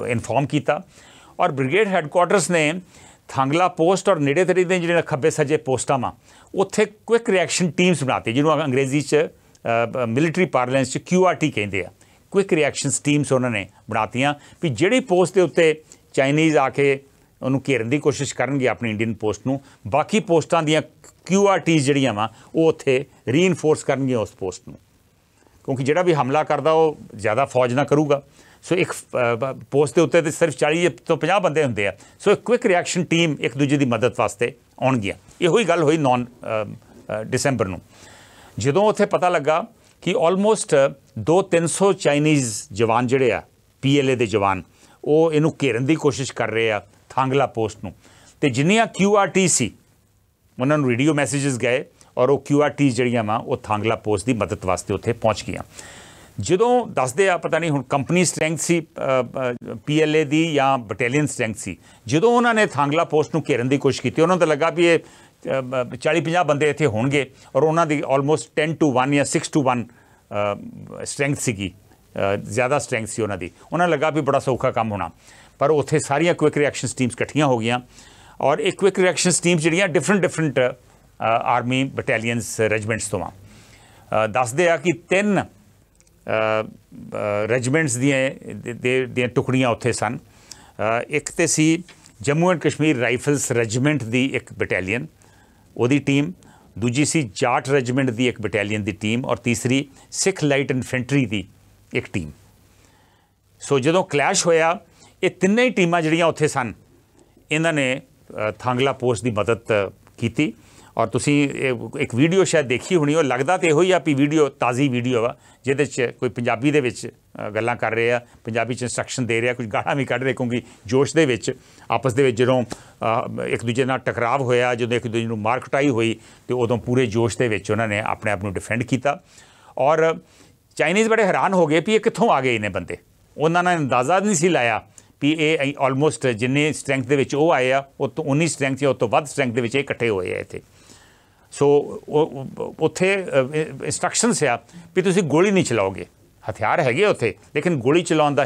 Speaker 1: ਇਨਫੋਰਮ ਕੀਤਾ ਔਰ ਬ੍ਰਿਗੇਡ ਹੈੱਡਕੁਆਰਟਰਸ ਨੇ ਥੰਗਲਾ ਪੋਸਟ ਔਰ ਨੇੜੇ ਤੇੜੇ ਦੇ ਜਿਹੜੇ ਖੱਬੇ ਸੱਜੇ ਪੋਸਟਾਂ ਵਾ ਉੱਥੇ ਕੁਇਕ ਰਿਐਕਸ਼ਨ ਟੀਮਸ ਬਣਾਤੀ ਜਿਹਨੂੰ ਅੰਗਰੇਜ਼ੀ 'ਚ ਮਿਲਟਰੀ ਪਾਰਲੈਂਸ 'ਚ QRT ਕਹਿੰਦੇ ਆ ਕੁਇਕ ਰਿਐਕਸ਼ਨਸ ਟੀਮਸ ਉਹਨਾਂ ਨੇ ਬਣਾਤੀਆਂ ਵੀ ਜਿਹੜੀ ਪੋਸਟ ਦੇ ਉੱਤੇ ਚਾਈਨੀਜ਼ ਆ ਕੇ ਉਹਨੂੰ ਘੇਰਨ ਦੀ ਕੋਸ਼ਿਸ਼ ਕਰਨਗੇ ਆਪਣੀ ਇੰਡੀਅਨ ਪੋਸਟ ਨੂੰ ਬਾਕੀ ਪੋਸਟਾਂ ਦੀਆਂ QRTs ਜਿਹੜੀਆਂ ਵਾ ਉਹ ਉੱਥੇ ਰੀਇਨਫੋਰਸ ਕਰਨਗੇ ਉਸ ਪੋਸਟ ਨੂੰ ਕਿਉਂਕਿ ਜਿਹੜਾ ਵੀ ਹਮਲਾ ਕਰਦਾ ਉਹ ਜ਼ਿਆਦਾ ਫੌਜ ਨਾ ਕਰੂਗਾ ਸੋ ਇੱਕ ਪੋਸਟ ਦੇ ਉੱਤੇ ਤੇ ਸਿਰਫ 40 ਤੋਂ 50 ਬੰਦੇ ਹੁੰਦੇ ਆ ਸੋ ਇੱਕ ਕੁਇਕ ਰਿਐਕਸ਼ਨ ਟੀਮ ਇੱਕ ਦੂਜੇ ਦੀ ਮਦਦ ਵਾਸਤੇ ਆਉਣਗੀਆਂ ਇਹੋ ਹੀ ਗੱਲ ਹੋਈ ਨੌਨ ਡਿਸੰਬਰ ਨੂੰ ਜਦੋਂ ਉੱਥੇ ਪਤਾ ਲੱਗਾ ਕਿ ਆਲਮੋਸਟ 2-300 ਚਾਈਨੀਜ਼ ਜਵਾਨ ਜਿਹੜੇ ਆ ਪੀਐਲਏ ਦੇ ਜਵਾਨ ਉਹ ਇਹਨੂੰ ਘੇਰਨ ਦੀ ਕੋਸ਼ਿਸ਼ ਕਰ ਰਹੇ ਆ ਥਾਂਗਲਾ ਪੋਸਟ ਨੂੰ ਤੇ ਜਿੰਨੀਆਂ ਕਿਊਆਰਟੀ ਸੀ ਉਹਨਾਂ ਨੂੰ ਰੇਡੀਓ ਮੈਸੇजेस ਗਏ ਔਰ ਉਹ ਕਿਊਆਰਟੀ ਜਿਹੜੀਆਂ ਮਾ ਉਹ ਥਾਂਗਲਾ ਪੋਸਟ ਦੀ ਮਦਦ ਵਾਸਤੇ ਉੱਥੇ ਪਹੁੰਚ ਗਈਆਂ ਜਦੋਂ ਦੱਸਦੇ ਆ ਪਤਾ ਨਹੀਂ ਹੁਣ ਕੰਪਨੀ ਸਟਰੈਂਥ ਸੀ ਪੀਐਲਏ ਦੀ ਜਾਂ ਬਟਾਲੀਅਨ ਸਟਰੈਂਥ ਸੀ ਜਦੋਂ ਉਹਨਾਂ ਨੇ ਥਾਂਗਲਾ ਪੋਸਟ ਨੂੰ ਘੇਰਨ ਦੀ ਕੋਸ਼ਿਸ਼ ਕੀਤੀ ਉਹਨਾਂ ਨੂੰ ਤਾਂ ਲੱਗਾ ਵੀ ਇਹ 40-50 ਬੰਦੇ ਇੱਥੇ ਹੋਣਗੇ ਔਰ ਉਹਨਾਂ ਦੀ ਆਲਮੋਸਟ 10 ਟੂ 1 ਜਾਂ 6 ਟੂ 1 ਸਟਰੈਂਥ ਸੀਗੀ ਜ਼ਿਆਦਾ ਸਟਰੈਂਥ ਸੀ ਉਹਨਾਂ ਦੀ ਉਹਨਾਂ ਲੱਗਾ ਵੀ ਬੜਾ ਸੌਖਾ ਕੰਮ ਹੋਣਾ ਪਰ ਉੱਥੇ ਸਾਰੀਆਂ ਕੁਇਕ ਰਿਐਕਸ਼ਨ ਟੀਮਸ ਇਕੱਠੀਆਂ ਹੋ ਗਈਆਂ ਔਰ ਇੱਕ ਕੁਇਕ ਰਿਐਕਸ਼ਨ ਟੀਮ ਜਿਹੜੀਆਂ different different army battalions regiments ਤੋਂ ਆ ਦੱਸਦੇ ਆ ਕਿ ਤਿੰਨ ਰੈਜੀਮੈਂਟਸ ਦੀਆਂ ਦੀਆਂ ਟੁਕੜੀਆਂ ਉੱਥੇ ਸਨ ਇੱਕ ਤੇ ਸੀ Jammu and Kashmir rifles regiment ਦੀ ਇੱਕ ਬਟਾਲੀਅਨ ਉਹਦੀ ਟੀਮ ਦੂਜੀ ਸੀ ਜਾਟ ਰੈਜੀਮੈਂਟ ਦੀ ਇੱਕ ਬਟਾਲੀਅਨ ਦੀ ਟੀਮ ਔਰ ਤੀਸਰੀ ਸਿੱਖ ਲਾਈਟ ਇਨਫੈਂਟਰੀ ਦੀ ਇੱਕ ਟੀਮ ਸੋ ਜਦੋਂ ਕਲੈਸ਼ ਹੋਇਆ ਇਹ ਤਿੰਨੇ ਹੀ ਟੀਮਾਂ ਜਿਹੜੀਆਂ ਉੱਥੇ ਸਨ ਇਹਨਾਂ ਨੇ ਥਾਂਗਲਾ ਪੋਸਟ ਦੀ ਮਦਦ ਕੀਤੀ ਔਰ ਤੁਸੀਂ ਇੱਕ ਵੀਡੀਓ ਸ਼ਾਇਦ ਦੇਖੀ ਹੋਣੀ ਉਹ ਲੱਗਦਾ ਤੇ ਇਹੋ ਹੀ ਆ ਵੀ ਵੀਡੀਓ ਤਾਜ਼ੀ ਵੀਡੀਓ ਆ ਜਿਹਦੇ 'ਚ ਕੋਈ ਪੰਜਾਬੀ ਦੇ ਵਿੱਚ ਗੱਲਾਂ ਕਰ ਰਹੇ ਆ ਪੰਜਾਬੀ 'ਚ ਇਨਸਟਰਕਸ਼ਨ ਦੇ ਰਿਹਾ ਕੁਝ ਗਾਣਾ ਵੀ ਕੱਢ ਰਹੇ ਕਿਉਂਕਿ ਜੋਸ਼ ਦੇ ਵਿੱਚ ਆਪਸ ਦੇ ਵਿੱਚ ਜਦੋਂ ਇੱਕ ਦੂਜੇ ਨਾਲ ਟਕਰਾਵ ਹੋਇਆ ਜਦੋਂ ਇੱਕ ਦੂਜੇ ਨੂੰ ਮਾਰ ਕਟਾਈ ਹੋਈ ਤੇ ਉਦੋਂ ਪੂਰੇ ਜੋਸ਼ ਦੇ ਵਿੱਚ ਉਹਨਾਂ ਨੇ ਆਪਣੇ ਆਪ ਨੂੰ ਡਿਫੈਂਡ ਕੀਤਾ ਔਰ ਚਾਈਨੀਜ਼ ਬੜੇ ਹੈਰਾਨ ਹੋ ਗਏ ਵੀ ਇਹ ਕਿੱਥੋਂ ਆ ਗਏ ਇਹਨੇ ਬੰਦੇ ਉਹਨਾਂ ਨੇ ਅੰਦਾਜ਼ਾ ਨਹੀਂ ਸੀ ਲਾਇਆ ਵੀ ਇਹ ਆਲਮੋਸਟ ਜਿੰਨੇ ਸਟਰੈਂਥ ਦੇ ਵਿੱਚ ਉਹ ਆਏ ਆ ਉਹ ਤੋਂ 19 ਸਟਰੈਂਥ ਜਾਂ ਉਹ ਤੋਂ ਵੱਧ ਸਟਰੈਂਥ ਦੇ ਵਿੱਚ ਇਹ ਇਕੱਠੇ ਹੋਏ ਆ ਇੱਥੇ ਸੋ ਉੱਥੇ ਇਨਸਟਰਕਸ਼ਨਸ ਆ ਵੀ ਤੁਸੀਂ ਗੋਲੀ ਨਹੀਂ ਚਲਾਓਗੇ ਹਥਿਆਰ ਹੈਗੇ ਉੱਥੇ ਲੇਕਿਨ ਗੋਲੀ ਚਲਾਉਣ ਦਾ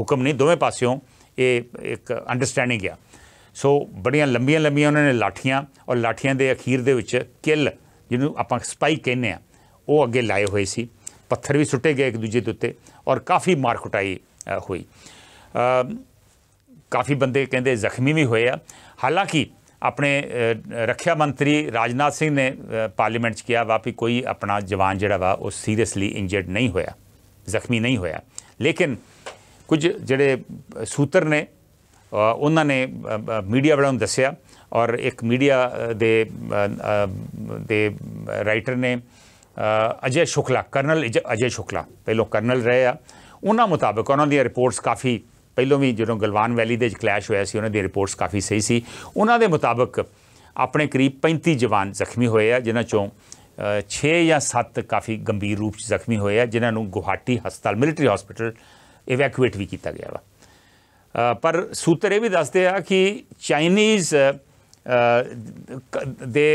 Speaker 1: ਹੁਕਮ ਨਹੀਂ ਦੋਵੇਂ ਪਾਸਿਓਂ ਇਹ ਇੱਕ ਅੰਡਰਸਟੈਂਡਿੰਗ ਆ ਸੋ ਬੜੀਆਂ ਲੰਬੀਆਂ ਲੰਬੀਆਂ ਉਹਨਾਂ ਨੇ ਲਾਠੀਆਂ ਔਰ ਲਾਠੀਆਂ ਦੇ ਅਖੀਰ ਦੇ ਵਿੱਚ ਕਿਲ ਜਿਹਨੂੰ ਆਪਾਂ ਸਪਾਈਕ ਕਹਿੰਦੇ ਆ ਉਹ ਅੱਗੇ ਲਾਏ ਹੋਏ ਸੀ ਪੱਥਰ ਵੀ ਸੁੱਟੇ ਗਏ ਇੱਕ ਦੂਜੇ ਦੇ ਉੱਤੇ ਔਰ ਕਾਫੀ ਮਾਰ ਕੁਟਾਈ ਹੋਈ ਕਾਫੀ ਬੰਦੇ ਕਹਿੰਦੇ ਜ਼ਖਮੀ ਵੀ ਹੋਏ ਆ ਹਾਲਾਂਕਿ ਆਪਣੇ ਰੱਖਿਆ ਮੰਤਰੀ ਰਾਜਨਾਥ ਸਿੰਘ ਨੇ ਪਾਰਲੀਮੈਂਟ 'ਚ ਕਿਹਾ ਵਾ ਵੀ ਕੋਈ ਆਪਣਾ ਜਵਾਨ ਜਿਹੜਾ ਵਾ ਉਹ ਸੀਰੀਅਸਲੀ ਇੰਜਰਡ ਨਹੀਂ ਹੋਇਆ ਜ਼ਖਮੀ ਨਹੀਂ ਹੋਇਆ ਲੇਕਿਨ ਕੁਝ ਜਿਹੜੇ ਸੂਤਰ ਨੇ ਉਹਨਾਂ ਨੇ ਮੀਡੀਆ ਵਾਲਿਆਂ ਨੂੰ ਦੱਸਿਆ ਔਰ ਇੱਕ ਮੀਡੀਆ ਦੇ ਦੇ ਰਾਈਟਰ ਨੇ ਅਜੇ ਸ਼ੁਕਲਾ ਕਰਨਲ ਅਜੇ ਸ਼ੁਕਲਾ ਪਹਿਲੋਂ ਕਰਨਲ ਰਹੇ ਆ ਉਹਨਾਂ ਮੁਤਾਬਕ ਉਹਨਾਂ ਦੀਆਂ ਰਿਪੋਰਟਸ ਕਾਫੀ ਪਹਿਲਾਂ ਵੀ ਜਦੋਂ ਗਲਵਾਨ ਵੈਲੀ ਦੇ ਵਿੱਚ ਕਲੈਸ਼ ਹੋਇਆ ਸੀ ਉਹਨਾਂ ਦੀ ਰਿਪੋਰਟਸ ਕਾਫੀ ਸਹੀ ਸੀ ਉਹਨਾਂ ਦੇ ਮੁਤਾਬਕ ਆਪਣੇ ਕਰੀਬ 35 ਜਵਾਨ ਜ਼ਖਮੀ ਹੋਏ ਆ ਜਿਨ੍ਹਾਂ ਚੋਂ 6 ਜਾਂ 7 ਕਾਫੀ ਗੰਭੀਰ ਰੂਪ ਵਿੱਚ ਜ਼ਖਮੀ ਹੋਏ ਆ ਜਿਨ੍ਹਾਂ ਨੂੰ ਗੁਹਾਟੀ ਹਸਪਤਾਲ ਮਿਲਟਰੀ ਹਸਪੀਟਲ ਇਵੈਕੂਏਟ ਵੀ ਕੀਤਾ ਗਿਆ ਵਾ ਪਰ ਸੂਤਰ ਇਹ ਵੀ ਦੱਸਦੇ ਆ ਕਿ ਚਾਈਨੀਜ਼ ਦੇ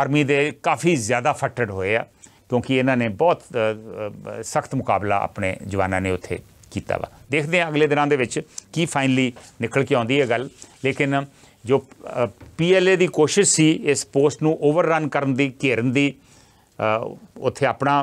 Speaker 1: ਆਰਮੀ ਦੇ ਕਾਫੀ ਜ਼ਿਆਦਾ ਫੱਟੜ ਹੋਏ ਆ ਕਿਉਂਕਿ ਇਹਨਾਂ ਨੇ ਬਹੁਤ ਸਖਤ ਮੁਕਾਬਲਾ ਆਪਣੇ ਜਵਾਨਾਂ ਨੇ ਉੱਥੇ ਕੀਤਾ ਵਾ ਦੇਖਦੇ ਆ ਅਗਲੇ ਦਿਨਾਂ ਦੇ ਵਿੱਚ ਕੀ ਫਾਈਨਲੀ ਨਿਕਲ ਕੇ ਆਉਂਦੀ ਹੈ ਗੱਲ ਲੇਕਿਨ ਜੋ ਪੀਐਲਏ ਦੀ ਕੋਸ਼ਿਸ਼ ਸੀ ਇਸ ਪੋਸਟ ਨੂੰ ਓਵਰਰਨ ਕਰਨ ਦੀ ਘੇਰਨ ਦੀ ਉੱਥੇ ਆਪਣਾ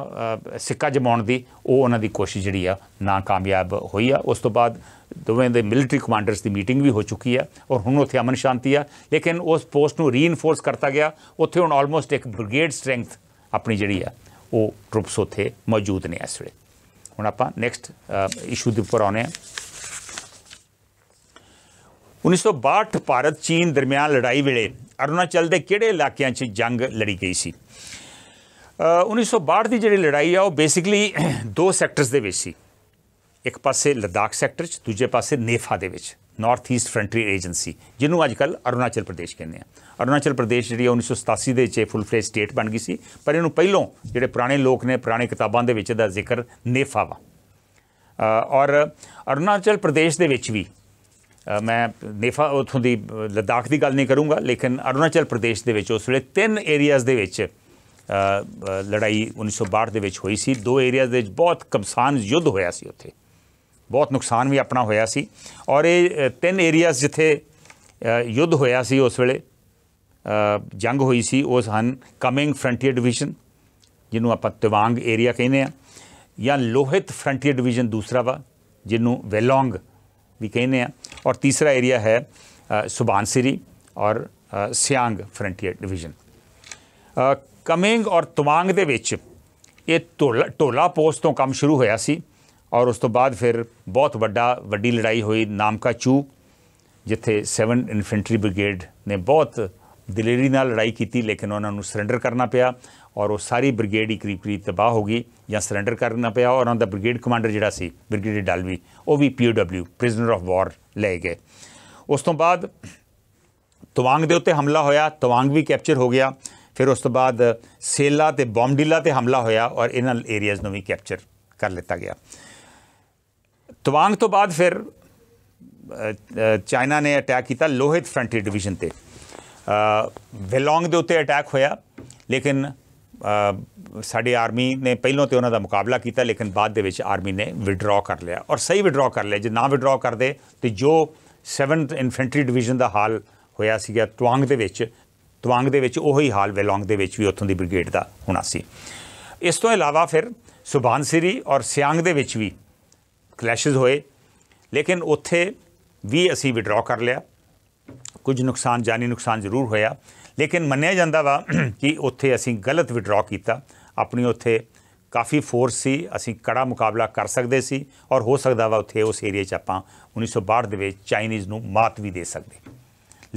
Speaker 1: ਸਿੱਕਾ ਜਮਾਉਣ ਦੀ ਉਹ ਉਹਨਾਂ ਦੀ ਕੋਸ਼ਿਸ਼ ਜਿਹੜੀ ਆ ਨਾਕਾਮਯਾਬ ਹੋਈ ਆ ਉਸ ਤੋਂ ਬਾਅਦ ਦੋਵੇਂ ਦੇ ਮਿਲਟਰੀ ਕਮਾਂਡਰਸ ਦੀ ਮੀਟਿੰਗ ਵੀ ਹੋ ਚੁੱਕੀ ਆ ਔਰ ਹੁਣ ਉੱਥੇ ਅਮਨ ਸ਼ਾਂਤੀ ਆ ਲੇਕਿਨ ਉਸ ਪੋਸਟ ਨੂੰ ਰੀਇਨਫੋਰਸ ਕਰਤਾ ਗਿਆ ਉੱਥੇ ਹੁਣ ਆਲਮੋਸਟ ਇੱਕ ਬ੍ਰਿਗੇਡ ਸਟਰੈਂਥ ਆਪਣੀ ਜਿਹੜੀ ਆ ਉਹ ਟਰੂਪਸ ਉੱਥੇ ਮੌਜੂਦ ਨੇ ਇਸ ਵੇਲੇ ਹੁਣ ਆਪਾਂ ਨੈਕਸਟ ਇਸ਼ੂ ਦੇ ਉੱਪਰ ਆਉਨੇ ਆ 1962 ਭਾਰਤ ਚੀਨ ਦਰਮਿਆਨ ਲੜਾਈ ਵੇਲੇ ਅਰੁਣਾਚਲ ਦੇ ਕਿਹੜੇ ਇਲਾਕਿਆਂ 'ਚ ਜੰਗ ਲੜੀ ਗਈ ਸੀ 1962 ਦੀ ਜਿਹੜੀ ਲੜਾਈ ਆ ਉਹ ਬੇਸਿਕਲੀ ਦੋ ਸੈਕਟਰਸ ਦੇ ਵਿੱਚ ਸੀ ਇੱਕ ਪਾਸੇ ਲਦਾਖ ਸੈਕਟਰ 'ਚ ਦੂਜੇ ਪਾਸੇ ਨੇਫਾ ਦੇ ਵਿੱਚ ਨਾਰਥ ਈਸਟ ਫਰੰਟਰੀ ਏਜੰਸੀ ਜਿਹਨੂੰ ਅੱਜ ਕੱਲ ਅਰੁਣਾਚਲ ਪ੍ਰਦੇਸ਼ ਕਹਿੰਦੇ ਆ ਅਰੁਣਾਚਲ ਪ੍ਰਦੇਸ਼ ਜਿਹੜੀ 1987 ਦੇ ਵਿੱਚ ਫੁੱਲ ਫਲੇਜ ਸਟੇਟ ਬਣ ਗਈ ਸੀ ਪਰ ਇਹਨੂੰ ਪਹਿਲਾਂ ਜਿਹੜੇ ਪੁਰਾਣੇ ਲੋਕ ਨੇ ਪੁਰਾਣੇ ਕਿਤਾਬਾਂ ਦੇ ਵਿੱਚ ਦਾ ਜ਼ਿਕਰ ਨੇਫਾ ਵਾ ਔਰ ਅਰੁਣਾਚਲ ਪ੍ਰਦੇਸ਼ ਦੇ ਵਿੱਚ ਵੀ ਮੈਂ ਨੇਫਾ ਉਥੋਂ ਦੀ ਲਦਾਖ ਦੀ ਗੱਲ ਨਹੀਂ ਕਰੂੰਗਾ ਲੇਕਿਨ ਅਰੁਣਾਚਲ ਪ੍ਰਦੇਸ਼ ਦੇ ਵਿੱਚ ਉਸ ਵੇਲੇ ਤਿੰਨ ਏਰੀਆਜ਼ ਦੇ ਵਿੱਚ ਲੜਾਈ 1962 ਦੇ ਵਿੱਚ ਹੋਈ ਸੀ ਦੋ ਏਰੀਆਜ਼ ਦੇ ਵਿੱਚ ਬਹੁਤ ਕਮਸਾਨ ਯੁੱਧ ਹੋਇਆ ਸੀ ਉੱਥੇ ਬਹੁਤ ਨੁਕਸਾਨ ਵੀ ਆਪਣਾ ਹੋਇਆ ਸੀ ਔਰ ਇਹ ਤਿੰਨ ਏਰੀਆਜ਼ ਜਿੱਥੇ ਯੁੱਧ ਹੋਇਆ ਸੀ ਉਸ ਵੇਲੇ ਜੰਗ ਹੋਈ ਸੀ ਉਸ ਹਨ ਕਮਿੰਗ ਫਰੰਟੀਅਰ ਡਿਵੀਜ਼ਨ ਜਿਹਨੂੰ ਆਪਾਂ ਤਿਵਾਂਗ ਏਰੀਆ ਕਹਿੰਦੇ ਆ ਜਾਂ ਲੋਹਿਤ ਫਰੰਟੀਅਰ ਡਿਵੀਜ਼ਨ ਦੂਸਰਾ ਵਾ ਜਿਹਨੂੰ ਵੈਲੋਂਗ ਵੀ ਕਹਿੰਦੇ ਆ ਔਰ ਤੀਸਰਾ ਏਰੀਆ ਹੈ ਸੁਬਾਨਸਰੀ ਔਰ ਸਿਆਂਗ ਫਰੰਟੀਅਰ ਡਿਵੀਜ਼ਨ ਕਮਿੰਗ ਔਰ ਤਿਵਾਂਗ ਦੇ ਵਿੱਚ ਇਹ ਢੋਲਾ ਪੋਸਟ ਤੋਂ ਕੰਮ ਸ਼ੁਰੂ ਹੋਇਆ ਸੀ ਔਰ ਉਸ ਤੋਂ ਬਾਅਦ ਫਿਰ ਬਹੁਤ ਵੱਡਾ ਵੱਡੀ ਲੜਾਈ ਹੋਈ ਨਾਮਕਾ ਚੂ ਜਿੱਥੇ 7 ਇਨਫੈਂਟਰੀ ਬ੍ਰਿਗੇਡ ਨੇ ਬਹੁਤ ਦਲੇਰੀ ਨਾਲ ਲੜਾਈ ਕੀਤੀ ਲੇਕਿਨ ਉਹਨਾਂ ਨੂੰ ਸਰੈਂਡਰ ਕਰਨਾ ਪਿਆ ਔਰ ਉਹ ਸਾਰੀ ਬ੍ਰਿਗੇਡ ਹੀ ਕਰੀਬ ਕਰੀਬ ਤਬਾਹ ਹੋ ਗਈ ਜਾਂ ਸਰੈਂਡਰ ਕਰਨਾ ਪਿਆ ਔਰ ਉਹਨਾਂ ਦਾ ਬ੍ਰਿਗੇਡ ਕਮਾਂਡਰ ਜਿਹੜਾ ਸੀ ਬ੍ਰਿਗੇਡ ਡਾਲਵੀ ਉਹ ਵੀ ਪੀਓਡਬਲਿਊ ਪ੍ਰਿਜ਼ਨਰ ਆਫ ਵਾਰ ਲੈ ਗਏ ਉਸ ਤੋਂ ਬਾਅਦ ਤਵਾਂਗ ਦੇ ਉੱਤੇ ਹਮਲਾ ਹੋਇਆ ਤਵਾਂਗ ਵੀ ਕੈਪਚਰ ਹੋ ਗਿਆ ਫਿਰ ਉਸ ਤੋਂ ਬਾਅਦ ਸੇਲਾ ਤੇ ਬੌਮਡਿਲਾ ਤੇ ਹਮਲਾ ਹੋਇਆ ਔਰ ਇਹਨਾਂ ਏਰੀਆਜ਼ ਨੂੰ ਵੀ ਕੈਪਚਰ ਕਰ ਲਿੱਤਾ ਗਿਆ ਤਵਾਂਗ ਤੋਂ ਬਾਅਦ ਫਿਰ ਚਾਈਨਾ ਨੇ ਅਟੈਕ ਕੀਤਾ ਲੋਹਿਤ ਫਰੰਟੀ ਡਿਵੀਜ਼ਨ ਤੇ ਵਿਲੋਂਗ ਦੇ ਉੱਤੇ ਅਟੈਕ ਹੋਇਆ ਲੇਕਿਨ ਸਾਡੀ ਆਰਮੀ ਨੇ ਪਹਿਲਾਂ ਤੇ ਉਹਨਾਂ ਦਾ ਮੁਕਾਬਲਾ ਕੀਤਾ ਲੇਕਿਨ ਬਾਅਦ ਦੇ ਵਿੱਚ ਆਰਮੀ ਨੇ ਵਿਡਰਾ ਕਰ ਲਿਆ ਔਰ ਸਹੀ ਵਿਡਰਾ ਕਰ ਲਿਆ ਜੇ ਨਾ ਵਿਡਰਾ ਕਰਦੇ ਤੇ ਜੋ 7th ਇਨਫੈਂਟਰੀ ਡਿਵੀਜ਼ਨ ਦਾ ਹਾਲ ਹੋਇਆ ਸੀਗਾ ਤਵਾਂਗ ਦੇ ਵਿੱਚ ਤਵਾਂਗ ਦੇ ਵਿੱਚ ਉਹੀ ਹਾਲ ਵਿਲੋਂਗ ਦੇ ਵਿੱਚ ਵੀ ਉੱਥੋਂ ਦੀ ਬ੍ਰਿਗੇਡ ਦਾ ਹੋਣਾ ਸੀ ਇਸ ਤੋਂ ਇਲਾਵਾ ਫਿਰ ਸੁਬਾਨਸਿਰੀ ਔਰ ਸਿਆਂਗ ਦੇ ਵਿੱਚ ਵੀ ਕਲੈਸ਼ਸ ਹੋਏ ਲੇਕਿਨ ਉੱਥੇ ਵੀ ਅਸੀਂ ਵਿਡਰਾ ਕਰ ਲਿਆ ਕੁਝ ਨੁਕਸਾਨ ਜਾਨੀ ਨੁਕਸਾਨ ਜ਼ਰੂਰ ਹੋਇਆ ਲੇਕਿਨ ਮੰਨਿਆ ਜਾਂਦਾ ਵਾ <clears throat> ਕਿ ਉੱਥੇ ਅਸੀਂ ਗਲਤ ਵਿਡਰਾ ਕੀਤਾ ਆਪਣੀ ਉੱਥੇ ਕਾਫੀ ਫੋਰਸ ਸੀ ਅਸੀਂ ਕੜਾ ਮੁਕਾਬਲਾ ਕਰ ਸਕਦੇ ਸੀ ਔਰ ਹੋ ਸਕਦਾ ਵਾ ਉੱਥੇ ਉਸ ਏਰੀਆ 'ਚ ਆਪਾਂ 1962 ਦੇ ਵਿੱਚ ਚਾਈਨੀਜ਼ ਨੂੰ ਮਾਤ ਵੀ ਦੇ ਸਕਦੇ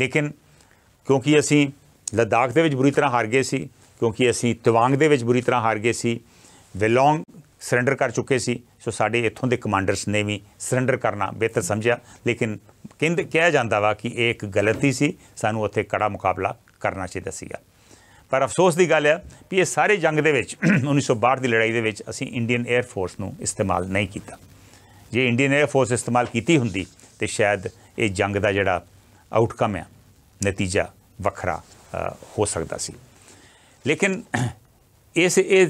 Speaker 1: ਲੇਕਿਨ ਕਿਉਂਕਿ ਅਸੀਂ ਲਦਾਖ ਦੇ ਵਿੱਚ ਬੁਰੀ ਤਰ੍ਹਾਂ ਹਾਰ ਗਏ ਸੀ ਕਿਉਂਕਿ ਅਸੀਂ ਤਵਾਂਗ ਦੇ ਵਿੱਚ ਬੁਰੀ ਤਰ੍ਹਾਂ ਹਾਰ ਗਏ ਸੀ ਵਿਲੋਂਗ ਸਰੈਂਡਰ ਕਰ ਚੁੱਕੇ ਸੀ ਸੋ ਸਾਡੇ ਇੱਥੋਂ ਦੇ ਕਮਾਂਡਰਸ ਨੇ ਵੀ ਸਰੈਂਡਰ ਕਰਨਾ ਬਿਹਤਰ ਸਮਝਿਆ ਲੇਕਿਨ ਕਿੰਦ ਕਿਹਾ ਜਾਂਦਾ ਵਾ ਕਿ ਇਹ ਇੱਕ ਗਲਤੀ ਸੀ ਸਾਨੂੰ ਉੱਥੇ ਕੜਾ ਮੁਕਾਬਲਾ ਕਰਨਾ ਚਾਹੀਦਾ ਸੀਗਾ ਪਰ ਅਫਸੋਸ ਦੀ ਗੱਲ ਹੈ ਕਿ ਇਹ ਸਾਰੇ ਜੰਗ ਦੇ ਵਿੱਚ 1962 <clears throat> ਦੀ ਲੜਾਈ ਦੇ ਵਿੱਚ ਅਸੀਂ ਇੰਡੀਅਨ 에ਅਰ ਫੋਰਸ ਨੂੰ ਇਸਤੇਮਾਲ ਨਹੀਂ ਕੀਤਾ ਜੇ ਇੰਡੀਅਨ 에ਅਰ ਫੋਰਸ ਇਸਤੇਮਾਲ ਕੀਤੀ ਹੁੰਦੀ ਤੇ ਸ਼ਾਇਦ ਇਹ ਜੰਗ ਦਾ ਜਿਹੜਾ ਆਊਟਕਮ ਹੈ ਨਤੀਜਾ ਵੱਖਰਾ ਹੋ ਸਕਦਾ ਸੀ ਲੇਕਿਨ ਇਸ ਇਹ